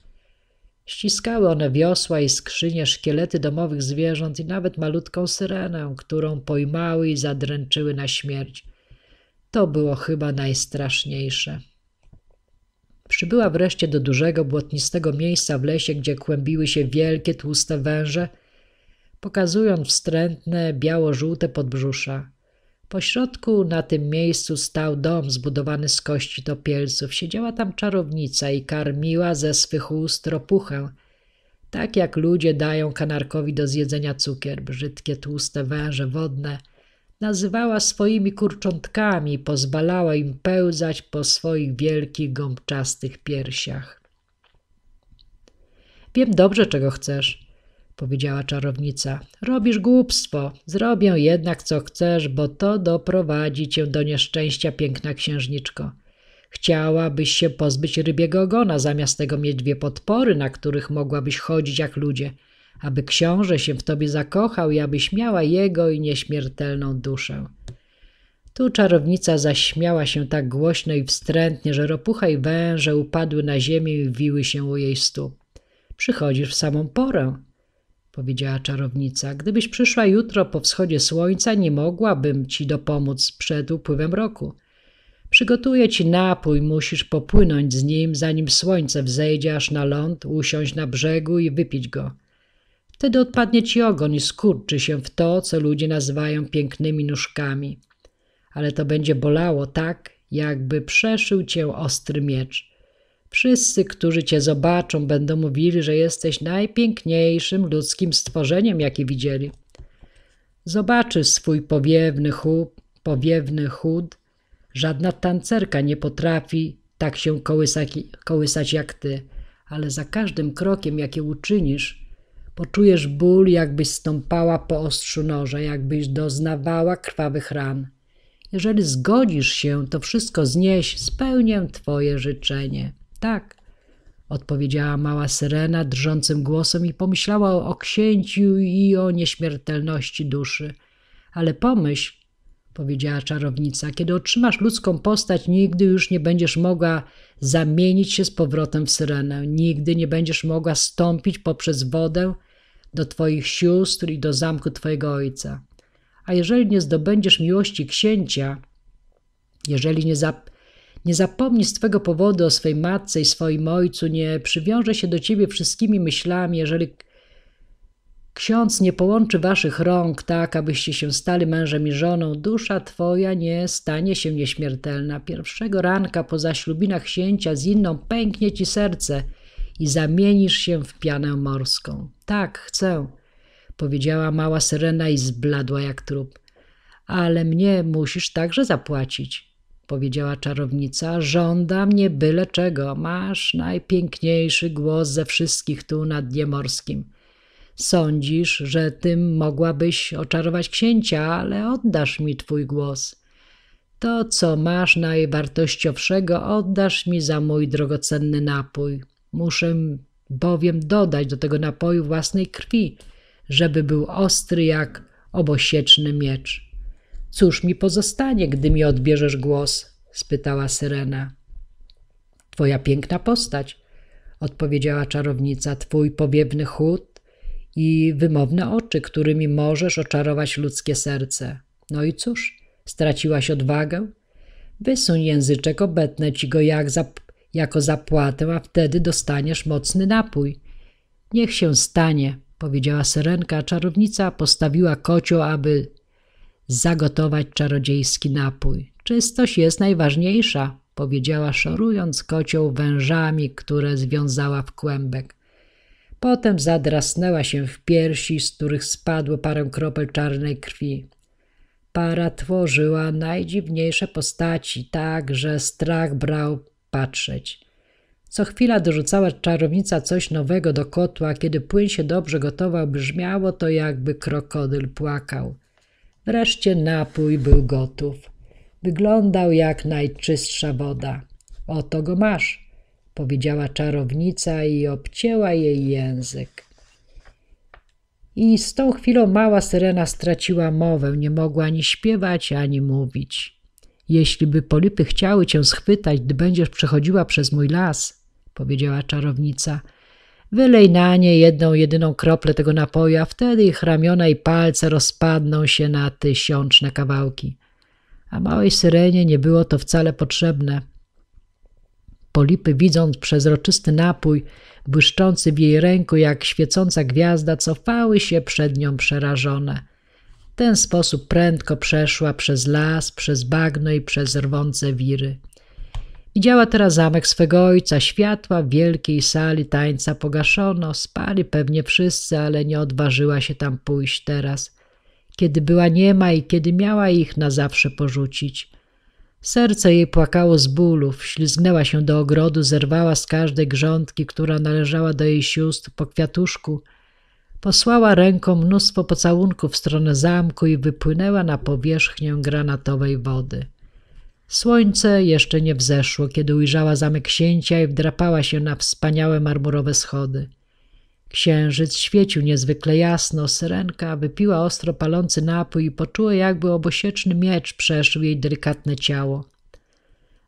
Speaker 1: Ściskały one wiosła i skrzynie, szkielety domowych zwierząt i nawet malutką syrenę, którą pojmały i zadręczyły na śmierć. To było chyba najstraszniejsze. Przybyła wreszcie do dużego, błotnistego miejsca w lesie, gdzie kłębiły się wielkie, tłuste węże, pokazując wstrętne, biało-żółte podbrzusza. Pośrodku na tym miejscu stał dom zbudowany z kości topielców. Siedziała tam czarownica i karmiła ze swych ust ropuchę, tak jak ludzie dają kanarkowi do zjedzenia cukier, brzydkie, tłuste węże wodne – nazywała swoimi kurczątkami, pozwalała im pełzać po swoich wielkich, gąbczastych piersiach. Wiem dobrze, czego chcesz, powiedziała czarownica. Robisz głupstwo, zrobię jednak co chcesz, bo to doprowadzi cię do nieszczęścia, piękna księżniczko. Chciałabyś się pozbyć rybiego ogona, zamiast tego mieć dwie podpory, na których mogłabyś chodzić jak ludzie – aby książę się w tobie zakochał i abyś miała jego i nieśmiertelną duszę. Tu czarownica zaśmiała się tak głośno i wstrętnie, że ropucha i węże upadły na ziemię i wiły się u jej stóp. Przychodzisz w samą porę, powiedziała czarownica. Gdybyś przyszła jutro po wschodzie słońca, nie mogłabym ci dopomóc przed upływem roku. Przygotuję ci napój, musisz popłynąć z nim, zanim słońce wzejdzie aż na ląd, usiąść na brzegu i wypić go. Wtedy odpadnie ci ogon i skurczy się w to, co ludzie nazywają pięknymi nóżkami. Ale to będzie bolało tak, jakby przeszył cię ostry miecz. Wszyscy, którzy cię zobaczą, będą mówili, że jesteś najpiękniejszym ludzkim stworzeniem, jakie widzieli. Zobaczysz swój powiewny chód, powiewny chód. Żadna tancerka nie potrafi tak się kołysać, kołysać jak ty, ale za każdym krokiem, jaki uczynisz, Poczujesz ból, jakbyś stąpała po ostrzu noża, jakbyś doznawała krwawych ran. Jeżeli zgodzisz się, to wszystko znieś, spełnię twoje życzenie. Tak, odpowiedziała mała syrena drżącym głosem i pomyślała o, o księciu i o nieśmiertelności duszy. Ale pomyśl, powiedziała czarownica, kiedy otrzymasz ludzką postać, nigdy już nie będziesz mogła zamienić się z powrotem w syrenę. Nigdy nie będziesz mogła stąpić poprzez wodę do twoich sióstr i do zamku twojego ojca. A jeżeli nie zdobędziesz miłości księcia, jeżeli nie, zap nie zapomni z powodu o swej matce i swoim ojcu, nie przywiąże się do Ciebie wszystkimi myślami, jeżeli Ksiądz nie połączy waszych rąk tak, abyście się stali mężem i żoną. Dusza twoja nie stanie się nieśmiertelna. Pierwszego ranka po zaślubinach księcia z inną pęknie ci serce i zamienisz się w pianę morską. Tak, chcę, powiedziała mała syrena i zbladła jak trup. Ale mnie musisz także zapłacić, powiedziała czarownica. Żądam mnie byle czego. Masz najpiękniejszy głos ze wszystkich tu na dnie morskim. Sądzisz, że tym mogłabyś oczarować księcia, ale oddasz mi twój głos. To, co masz najwartościowszego, oddasz mi za mój drogocenny napój. Muszę bowiem dodać do tego napoju własnej krwi, żeby był ostry jak obosieczny miecz. Cóż mi pozostanie, gdy mi odbierzesz głos? spytała Syrena. Twoja piękna postać, odpowiedziała czarownica, twój powiewny chód, i wymowne oczy, którymi możesz oczarować ludzkie serce. No i cóż, straciłaś odwagę? Wysuń języczek, obetnę ci go jak zap jako zapłatę, a wtedy dostaniesz mocny napój. Niech się stanie, powiedziała Serenka, a czarownica postawiła kocioł, aby zagotować czarodziejski napój. Czystość jest najważniejsza, powiedziała szorując kocioł wężami, które związała w kłębek. Potem zadrasnęła się w piersi, z których spadło parę kropel czarnej krwi. Para tworzyła najdziwniejsze postaci, tak że strach brał patrzeć. Co chwila dorzucała czarownica coś nowego do kotła, kiedy płyn się dobrze gotował, brzmiało to jakby krokodyl płakał. Wreszcie napój był gotów. Wyglądał jak najczystsza woda. Oto go masz, powiedziała czarownica i obcięła jej język. I z tą chwilą mała syrena straciła mowę, nie mogła ani śpiewać, ani mówić. Jeśli by polipy chciały cię schwytać, gdy będziesz przechodziła przez mój las, powiedziała czarownica, wylej na nie jedną jedyną kroplę tego napoju, a wtedy ich ramiona i palce rozpadną się na tysiączne kawałki. A małej syrenie nie było to wcale potrzebne. Polipy, widząc przezroczysty napój, błyszczący w jej ręku jak świecąca gwiazda, cofały się przed nią przerażone. W ten sposób prędko przeszła przez las, przez bagno i przez rwące wiry. Widziała teraz zamek swego ojca, światła w wielkiej sali tańca pogaszono, spali pewnie wszyscy, ale nie odważyła się tam pójść teraz, kiedy była niema i kiedy miała ich na zawsze porzucić. Serce jej płakało z bólu, wślizgnęła się do ogrodu, zerwała z każdej grządki, która należała do jej sióstr po kwiatuszku. Posłała ręką mnóstwo pocałunków w stronę zamku i wypłynęła na powierzchnię granatowej wody. Słońce jeszcze nie wzeszło, kiedy ujrzała zamek księcia i wdrapała się na wspaniałe marmurowe schody. Księżyc świecił niezwykle jasno, Serenka wypiła ostro palący napój i poczuła, jakby obosieczny miecz przeszył jej delikatne ciało.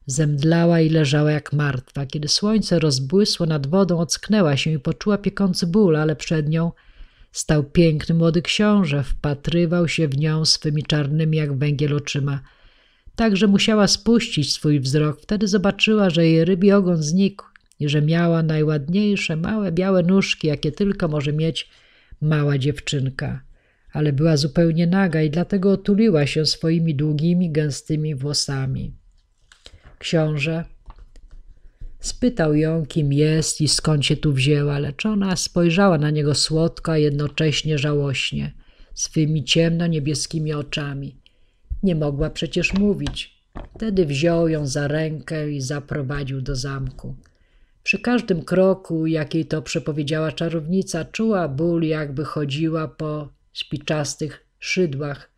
Speaker 1: Zemdlała i leżała jak martwa. Kiedy słońce rozbłysło nad wodą, ocknęła się i poczuła piekący ból, ale przed nią stał piękny młody książę, wpatrywał się w nią swymi czarnymi jak węgiel oczyma. Także musiała spuścić swój wzrok. Wtedy zobaczyła, że jej rybi ogon znikł i że miała najładniejsze małe białe nóżki, jakie tylko może mieć mała dziewczynka. Ale była zupełnie naga i dlatego otuliła się swoimi długimi, gęstymi włosami. Książę spytał ją, kim jest i skąd się tu wzięła, lecz ona spojrzała na niego słodko, a jednocześnie żałośnie, swymi ciemno-niebieskimi oczami. Nie mogła przecież mówić. Wtedy wziął ją za rękę i zaprowadził do zamku. Przy każdym kroku, jaki to przepowiedziała czarownica, czuła ból, jakby chodziła po spiczastych szydłach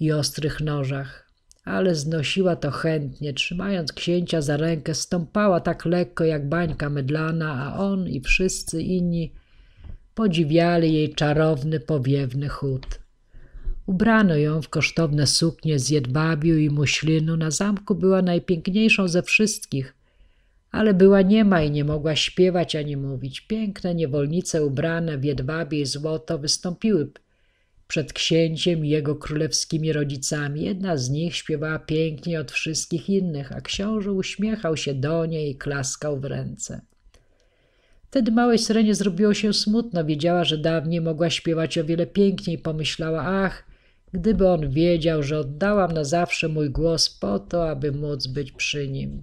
Speaker 1: i ostrych nożach. Ale znosiła to chętnie, trzymając księcia za rękę, stąpała tak lekko jak bańka mydlana, a on i wszyscy inni podziwiali jej czarowny, powiewny chód. Ubrano ją w kosztowne suknie z jedwabiu i muślinu. Na zamku była najpiękniejszą ze wszystkich, ale była niema i nie mogła śpiewać ani mówić. Piękne niewolnice ubrane w jedwabie i złoto wystąpiły przed księciem i jego królewskimi rodzicami. Jedna z nich śpiewała pięknie od wszystkich innych, a książę uśmiechał się do niej i klaskał w ręce. Wtedy małej Syrenie zrobiło się smutno. Wiedziała, że dawniej mogła śpiewać o wiele piękniej. Pomyślała, ach, gdyby on wiedział, że oddałam na zawsze mój głos po to, aby móc być przy nim.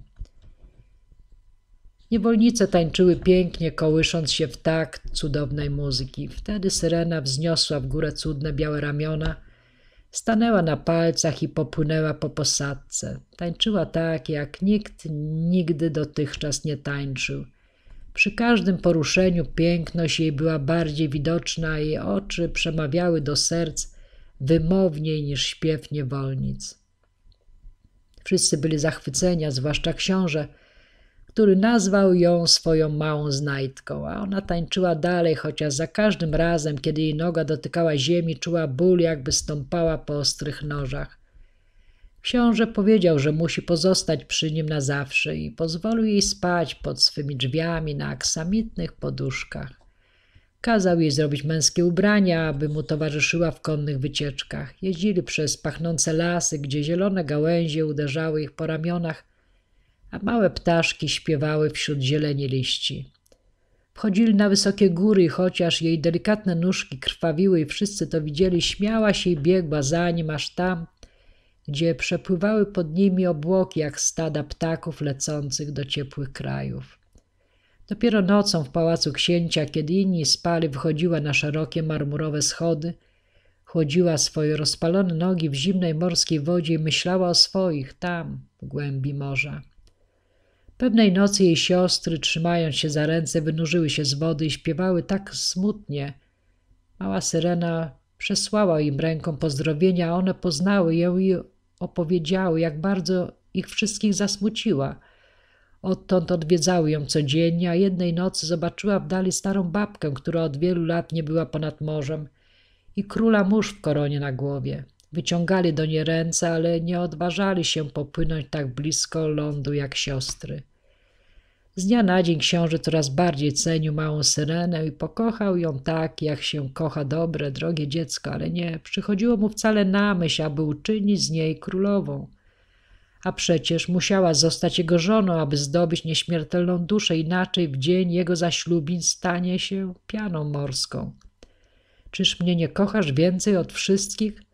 Speaker 1: Niewolnice tańczyły pięknie, kołysząc się w takt cudownej muzyki. Wtedy Syrena wzniosła w górę cudne białe ramiona, stanęła na palcach i popłynęła po posadce. Tańczyła tak, jak nikt nigdy dotychczas nie tańczył. Przy każdym poruszeniu piękność jej była bardziej widoczna, a jej oczy przemawiały do serc wymowniej niż śpiew niewolnic. Wszyscy byli zachwyceni, zwłaszcza książę – który nazwał ją swoją małą znajdką, a ona tańczyła dalej, chociaż za każdym razem, kiedy jej noga dotykała ziemi, czuła ból, jakby stąpała po ostrych nożach. Książę powiedział, że musi pozostać przy nim na zawsze i pozwolił jej spać pod swymi drzwiami na aksamitnych poduszkach. Kazał jej zrobić męskie ubrania, aby mu towarzyszyła w konnych wycieczkach. Jeździli przez pachnące lasy, gdzie zielone gałęzie uderzały ich po ramionach – a małe ptaszki śpiewały wśród zieleni liści. Wchodzili na wysokie góry i chociaż jej delikatne nóżki krwawiły i wszyscy to widzieli, śmiała się i biegła za nim aż tam, gdzie przepływały pod nimi obłoki jak stada ptaków lecących do ciepłych krajów. Dopiero nocą w pałacu księcia, kiedy inni spali, wychodziła na szerokie marmurowe schody, chłodziła swoje rozpalone nogi w zimnej morskiej wodzie i myślała o swoich tam, w głębi morza. Pewnej nocy jej siostry, trzymając się za ręce, wynurzyły się z wody i śpiewały tak smutnie. Mała Syrena przesłała im ręką pozdrowienia, a one poznały ją i opowiedziały, jak bardzo ich wszystkich zasmuciła. Odtąd odwiedzały ją codziennie, a jednej nocy zobaczyła w dali starą babkę, która od wielu lat nie była ponad morzem i króla mórz w koronie na głowie. Wyciągali do niej ręce, ale nie odważali się popłynąć tak blisko lądu jak siostry. Z dnia na dzień książę coraz bardziej cenił małą Syrenę i pokochał ją tak, jak się kocha dobre, drogie dziecko, ale nie przychodziło mu wcale na myśl, aby uczynić z niej królową. A przecież musiała zostać jego żoną, aby zdobyć nieśmiertelną duszę, inaczej w dzień jego zaślubin stanie się pianą morską. Czyż mnie nie kochasz więcej od wszystkich?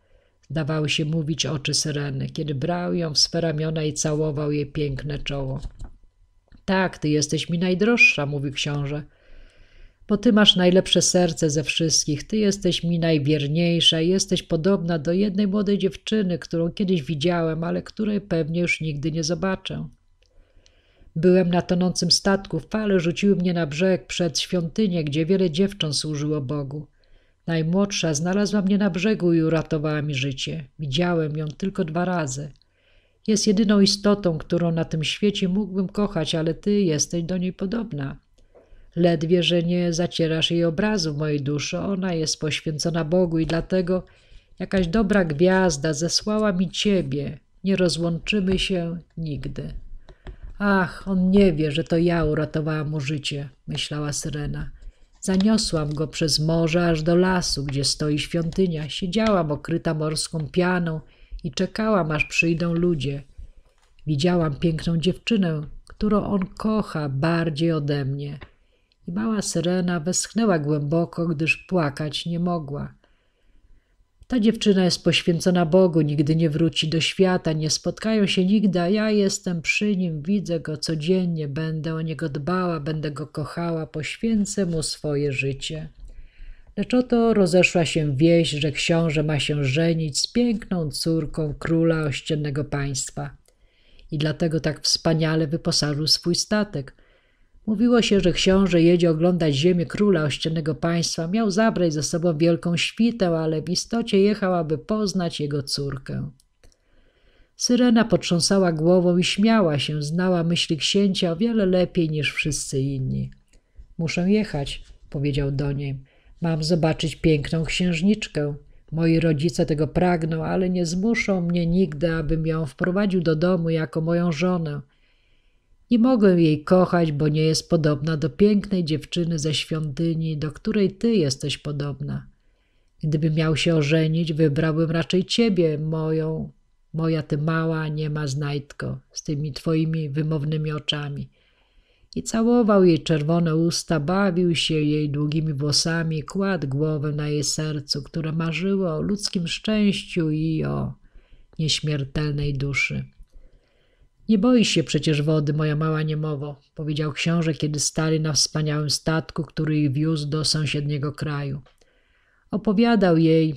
Speaker 1: dawały się mówić oczy Syreny, kiedy brał ją w swe ramiona i całował jej piękne czoło. Tak, ty jesteś mi najdroższa, mówi książę, bo ty masz najlepsze serce ze wszystkich, ty jesteś mi najwierniejsza i jesteś podobna do jednej młodej dziewczyny, którą kiedyś widziałem, ale której pewnie już nigdy nie zobaczę. Byłem na tonącym statku, fale rzuciły mnie na brzeg przed świątynię, gdzie wiele dziewcząt służyło Bogu. Najmłodsza znalazła mnie na brzegu i uratowała mi życie. Widziałem ją tylko dwa razy. Jest jedyną istotą, którą na tym świecie mógłbym kochać, ale ty jesteś do niej podobna. Ledwie, że nie zacierasz jej obrazu w mojej duszy. Ona jest poświęcona Bogu i dlatego jakaś dobra gwiazda zesłała mi ciebie. Nie rozłączymy się nigdy. Ach, on nie wie, że to ja uratowałam mu życie, myślała Syrena. Zaniosłam go przez morze aż do lasu, gdzie stoi świątynia. Siedziałam okryta morską pianą i czekałam, aż przyjdą ludzie. Widziałam piękną dziewczynę, którą on kocha bardziej ode mnie. I mała Serena westchnęła głęboko, gdyż płakać nie mogła. Ta dziewczyna jest poświęcona Bogu, nigdy nie wróci do świata, nie spotkają się nigdy, a ja jestem przy nim, widzę go codziennie, będę o niego dbała, będę go kochała, poświęcę mu swoje życie. Lecz oto rozeszła się wieść, że książę ma się żenić z piękną córką króla ościennego państwa. I dlatego tak wspaniale wyposażył swój statek – Mówiło się, że książę jedzie oglądać ziemię króla ościennego państwa, miał zabrać ze sobą wielką świtę, ale w istocie jechał, aby poznać jego córkę. Syrena potrząsała głową i śmiała się, znała myśli księcia o wiele lepiej niż wszyscy inni. Muszę jechać, powiedział do niej. Mam zobaczyć piękną księżniczkę. Moi rodzice tego pragną, ale nie zmuszą mnie nigdy, abym ją wprowadził do domu jako moją żonę. Nie mogłem jej kochać, bo nie jest podobna do pięknej dziewczyny ze świątyni, do której ty jesteś podobna. Gdyby miał się ożenić, wybrałbym raczej ciebie, moją, moja ty mała, nie ma znajdko, z tymi twoimi wymownymi oczami. I całował jej czerwone usta, bawił się jej długimi włosami, kładł głowę na jej sercu, które marzyło o ludzkim szczęściu i o nieśmiertelnej duszy. Nie boisz się przecież wody, moja mała niemowo, powiedział książę, kiedy stali na wspaniałym statku, który ich wiózł do sąsiedniego kraju. Opowiadał jej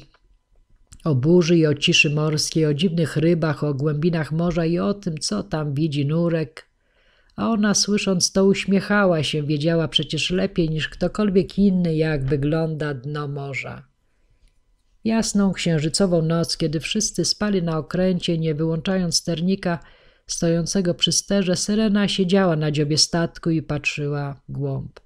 Speaker 1: o burzy i o ciszy morskiej, o dziwnych rybach, o głębinach morza i o tym, co tam widzi nurek. A ona słysząc to uśmiechała się, wiedziała przecież lepiej niż ktokolwiek inny, jak wygląda dno morza. Jasną księżycową noc, kiedy wszyscy spali na okręcie, nie wyłączając sternika, stojącego przy sterze, Syrena siedziała na dziobie statku i patrzyła w głąb.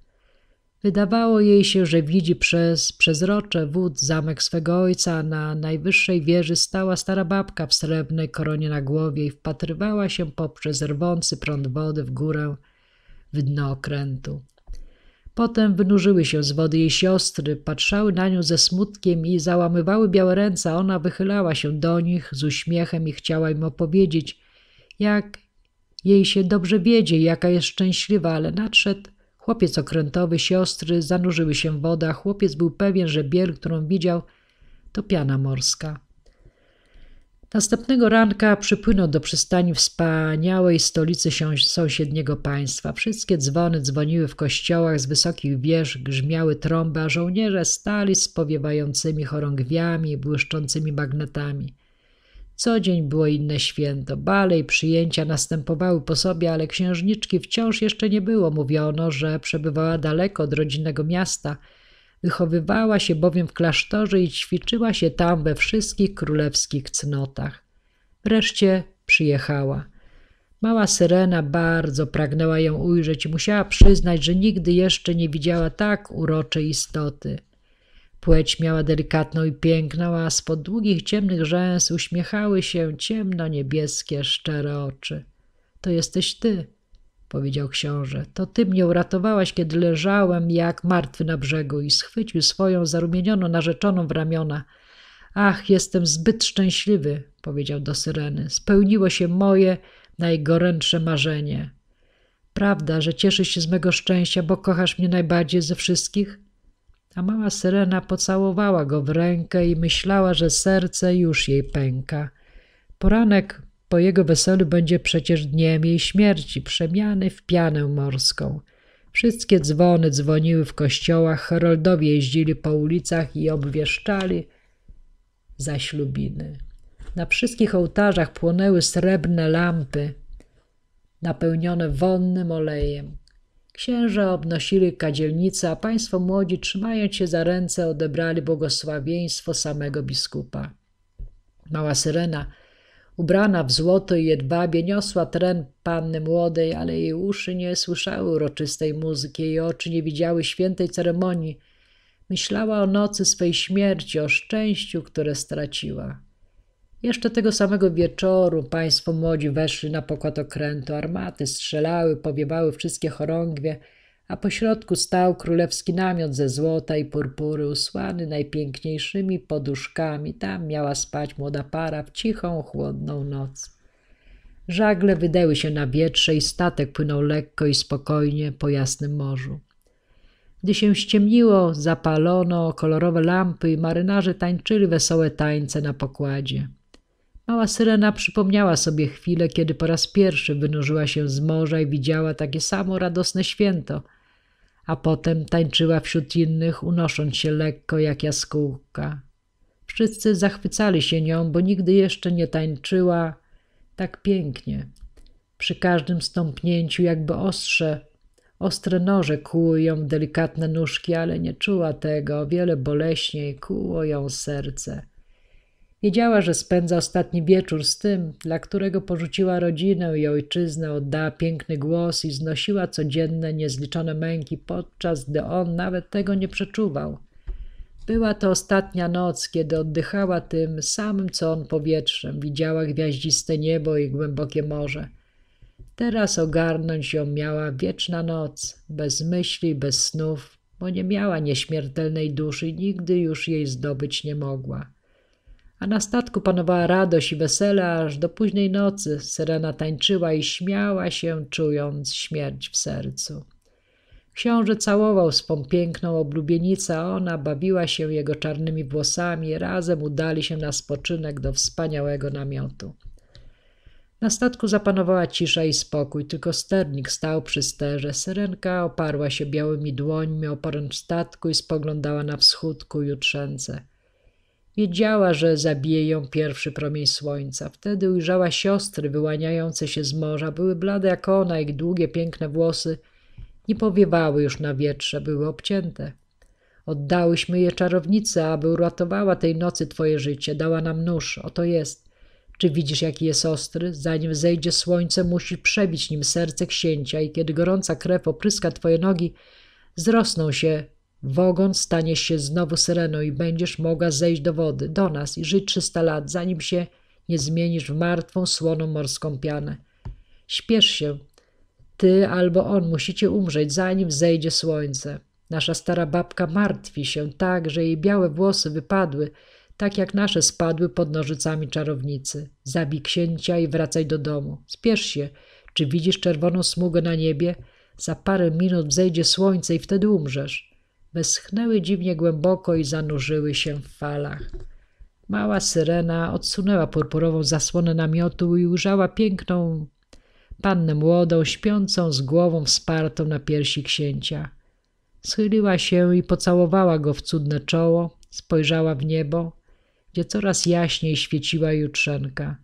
Speaker 1: Wydawało jej się, że widzi przez przezrocze wód zamek swego ojca, na najwyższej wieży stała stara babka w srebrnej koronie na głowie i wpatrywała się poprzez rwący prąd wody w górę, w dno okrętu. Potem wynurzyły się z wody jej siostry, patrzały na nią ze smutkiem i załamywały białe ręce, ona wychylała się do nich z uśmiechem i chciała im opowiedzieć, jak jej się dobrze wiedzie, jaka jest szczęśliwa, ale nadszedł chłopiec okrętowy, siostry zanurzyły się w wodach. chłopiec był pewien, że biel, którą widział, to piana morska. Następnego ranka przypłynął do przystani wspaniałej stolicy sąsiedniego państwa. Wszystkie dzwony dzwoniły w kościołach z wysokich wież, grzmiały trąby, a żołnierze stali z powiewającymi chorągwiami i błyszczącymi magnetami. Co dzień było inne święto, bale i przyjęcia następowały po sobie, ale księżniczki wciąż jeszcze nie było. Mówiono, że przebywała daleko od rodzinnego miasta. Wychowywała się bowiem w klasztorze i ćwiczyła się tam we wszystkich królewskich cnotach. Wreszcie przyjechała. Mała Syrena bardzo pragnęła ją ujrzeć i musiała przyznać, że nigdy jeszcze nie widziała tak uroczej istoty. Płeć miała delikatną i piękną, a spod długich ciemnych rzęs uśmiechały się ciemno-niebieskie, szczere oczy. To jesteś ty, powiedział książę. To ty mnie uratowałaś, kiedy leżałem jak martwy na brzegu i schwycił swoją zarumienioną narzeczoną w ramiona. Ach, jestem zbyt szczęśliwy, powiedział do syreny. Spełniło się moje najgorętsze marzenie. Prawda, że cieszysz się z mego szczęścia, bo kochasz mnie najbardziej ze wszystkich? A mała syrena pocałowała go w rękę i myślała, że serce już jej pęka. Poranek po jego weselu będzie przecież dniem jej śmierci, przemiany w pianę morską. Wszystkie dzwony dzwoniły w kościołach, heroldowie jeździli po ulicach i obwieszczali zaślubiny. Na wszystkich ołtarzach płonęły srebrne lampy, napełnione wonnym olejem. Księża obnosili kadzielnicę, a państwo młodzi, trzymając się za ręce, odebrali błogosławieństwo samego biskupa. Mała syrena, ubrana w złoto i jedwabie, niosła tren panny młodej, ale jej uszy nie słyszały uroczystej muzyki, jej oczy nie widziały świętej ceremonii. Myślała o nocy swej śmierci, o szczęściu, które straciła. Jeszcze tego samego wieczoru państwo młodzi weszli na pokład okrętu. Armaty strzelały, powiewały wszystkie chorągwie, a pośrodku stał królewski namiot ze złota i purpury, usłany najpiękniejszymi poduszkami. Tam miała spać młoda para w cichą, chłodną noc. Żagle wydeły się na wietrze i statek płynął lekko i spokojnie po jasnym morzu. Gdy się ściemniło, zapalono kolorowe lampy i marynarze tańczyli wesołe tańce na pokładzie. Mała syrena przypomniała sobie chwilę, kiedy po raz pierwszy wynurzyła się z morza i widziała takie samo radosne święto, a potem tańczyła wśród innych, unosząc się lekko jak jaskółka. Wszyscy zachwycali się nią, bo nigdy jeszcze nie tańczyła tak pięknie. Przy każdym stąpnięciu jakby ostrze, ostre noże kłuły ją w delikatne nóżki, ale nie czuła tego, o wiele boleśniej kłuło ją serce. Wiedziała, że spędza ostatni wieczór z tym, dla którego porzuciła rodzinę i ojczyznę, oddała piękny głos i znosiła codzienne, niezliczone męki, podczas gdy on nawet tego nie przeczuwał. Była to ostatnia noc, kiedy oddychała tym samym co on powietrzem, widziała gwiaździste niebo i głębokie morze. Teraz ogarnąć ją miała wieczna noc, bez myśli, bez snów, bo nie miała nieśmiertelnej duszy i nigdy już jej zdobyć nie mogła a na statku panowała radość i wesele aż do późnej nocy. Serena tańczyła i śmiała się, czując śmierć w sercu. Książę całował swą piękną oblubienicę, a ona bawiła się jego czarnymi włosami. Razem udali się na spoczynek do wspaniałego namiotu. Na statku zapanowała cisza i spokój, tylko sternik stał przy sterze. Serenka oparła się białymi dłońmi o poręcz statku i spoglądała na wschód ku jutrzęce. Wiedziała, że zabije ją pierwszy promień słońca. Wtedy ujrzała siostry wyłaniające się z morza. Były blade jak ona, ich długie, piękne włosy nie powiewały już na wietrze, były obcięte. Oddałyśmy je czarownicy, aby uratowała tej nocy twoje życie, dała nam nóż, oto jest. Czy widzisz, jaki jest ostry? Zanim zejdzie słońce, musi przebić nim serce księcia i kiedy gorąca krew opryska twoje nogi, zrosną się Wogon stanie się znowu syreną i będziesz mogła zejść do wody, do nas i żyć 300 lat, zanim się nie zmienisz w martwą, słoną morską pianę. Śpiesz się. Ty albo on musicie umrzeć, zanim zejdzie słońce. Nasza stara babka martwi się tak, że jej białe włosy wypadły, tak jak nasze spadły pod nożycami czarownicy. Zabij księcia i wracaj do domu. Spiesz się. Czy widzisz czerwoną smugę na niebie? Za parę minut zejdzie słońce i wtedy umrzesz. Weschnęły dziwnie głęboko i zanurzyły się w falach. Mała syrena odsunęła purpurową zasłonę namiotu i ujrzała piękną pannę młodą, śpiącą z głową wspartą na piersi księcia. Schyliła się i pocałowała go w cudne czoło, spojrzała w niebo, gdzie coraz jaśniej świeciła jutrzenka.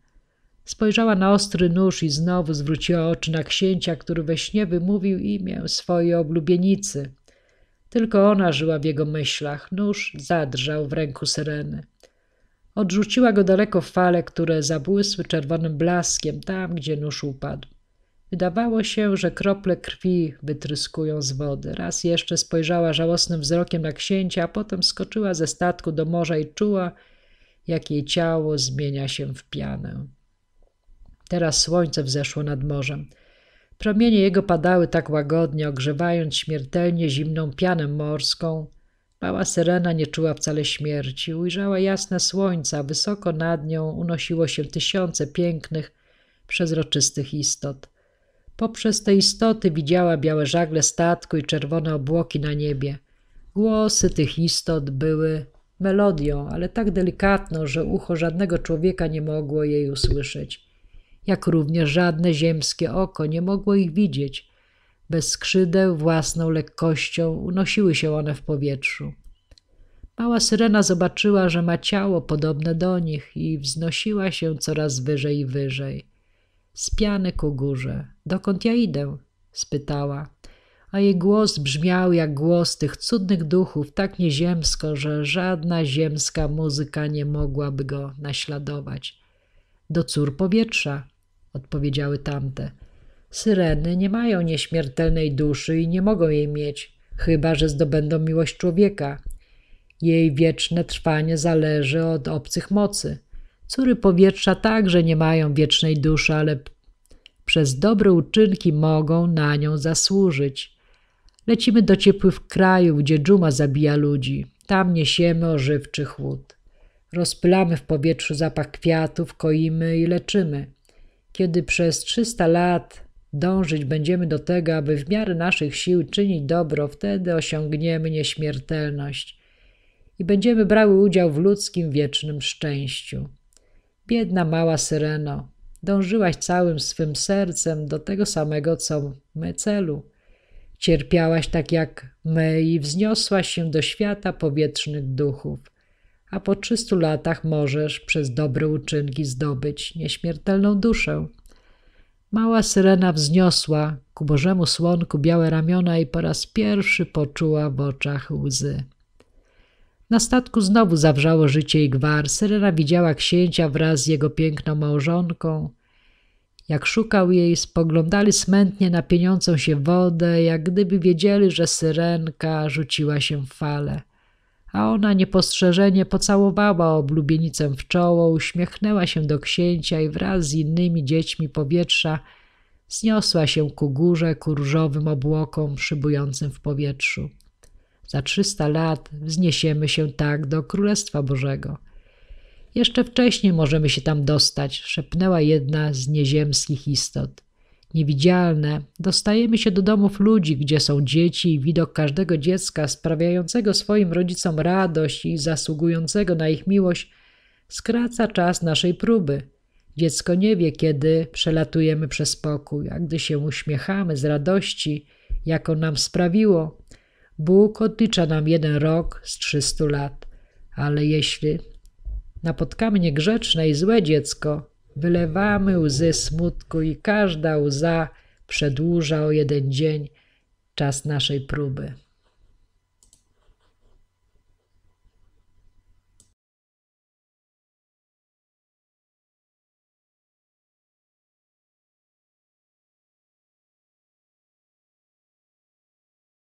Speaker 1: Spojrzała na ostry nóż i znowu zwróciła oczy na księcia, który we śnie wymówił imię swojej oblubienicy. Tylko ona żyła w jego myślach. Nóż zadrżał w ręku Syreny. Odrzuciła go daleko fale, które zabłysły czerwonym blaskiem tam, gdzie nóż upadł. Wydawało się, że krople krwi wytryskują z wody. Raz jeszcze spojrzała żałosnym wzrokiem na księcia, a potem skoczyła ze statku do morza i czuła, jak jej ciało zmienia się w pianę. Teraz słońce wzeszło nad morzem. Promienie jego padały tak łagodnie, ogrzewając śmiertelnie zimną pianę morską. Mała Serena nie czuła wcale śmierci. Ujrzała jasne słońca, wysoko nad nią unosiło się tysiące pięknych, przezroczystych istot. Poprzez te istoty widziała białe żagle statku i czerwone obłoki na niebie. Głosy tych istot były melodią, ale tak delikatną, że ucho żadnego człowieka nie mogło jej usłyszeć jak również żadne ziemskie oko nie mogło ich widzieć. Bez skrzydeł, własną lekkością unosiły się one w powietrzu. Mała syrena zobaczyła, że ma ciało podobne do nich i wznosiła się coraz wyżej i wyżej. Z piany ku górze. Dokąd ja idę? spytała. A jej głos brzmiał jak głos tych cudnych duchów, tak nieziemsko, że żadna ziemska muzyka nie mogłaby go naśladować. Do cór powietrza, odpowiedziały tamte. Syreny nie mają nieśmiertelnej duszy i nie mogą jej mieć, chyba że zdobędą miłość człowieka. Jej wieczne trwanie zależy od obcych mocy. Córy powietrza także nie mają wiecznej duszy, ale przez dobre uczynki mogą na nią zasłużyć. Lecimy do ciepłych krajów, gdzie dżuma zabija ludzi. Tam niesiemy ożywczy chłód. Rozpylamy w powietrzu zapach kwiatów, koimy i leczymy kiedy przez 300 lat dążyć będziemy do tego, aby w miarę naszych sił czynić dobro, wtedy osiągniemy nieśmiertelność i będziemy brały udział w ludzkim wiecznym szczęściu. Biedna mała Syreno, dążyłaś całym swym sercem do tego samego, co my celu. Cierpiałaś tak jak my i wzniosłaś się do świata powietrznych duchów a po 300 latach możesz przez dobre uczynki zdobyć nieśmiertelną duszę. Mała syrena wzniosła ku Bożemu Słonku białe ramiona i po raz pierwszy poczuła w oczach łzy. Na statku znowu zawrzało życie i gwar. Syrena widziała księcia wraz z jego piękną małżonką. Jak szukał jej, spoglądali smętnie na pieniącą się wodę, jak gdyby wiedzieli, że syrenka rzuciła się w fale a ona niepostrzeżenie pocałowała oblubienicę w czoło, uśmiechnęła się do księcia i wraz z innymi dziećmi powietrza zniosła się ku górze, ku różowym obłokom szybującym w powietrzu. Za trzysta lat wzniesiemy się tak do Królestwa Bożego. Jeszcze wcześniej możemy się tam dostać, szepnęła jedna z nieziemskich istot niewidzialne, dostajemy się do domów ludzi, gdzie są dzieci i widok każdego dziecka sprawiającego swoim rodzicom radość i zasługującego na ich miłość skraca czas naszej próby. Dziecko nie wie, kiedy przelatujemy przez pokój, a gdy się uśmiechamy z radości, jaką nam sprawiło, Bóg odlicza nam jeden rok z 300 lat. Ale jeśli napotkamy niegrzeczne i złe dziecko, Wylewamy łzy smutku i każda łza przedłuża o jeden dzień czas naszej próby.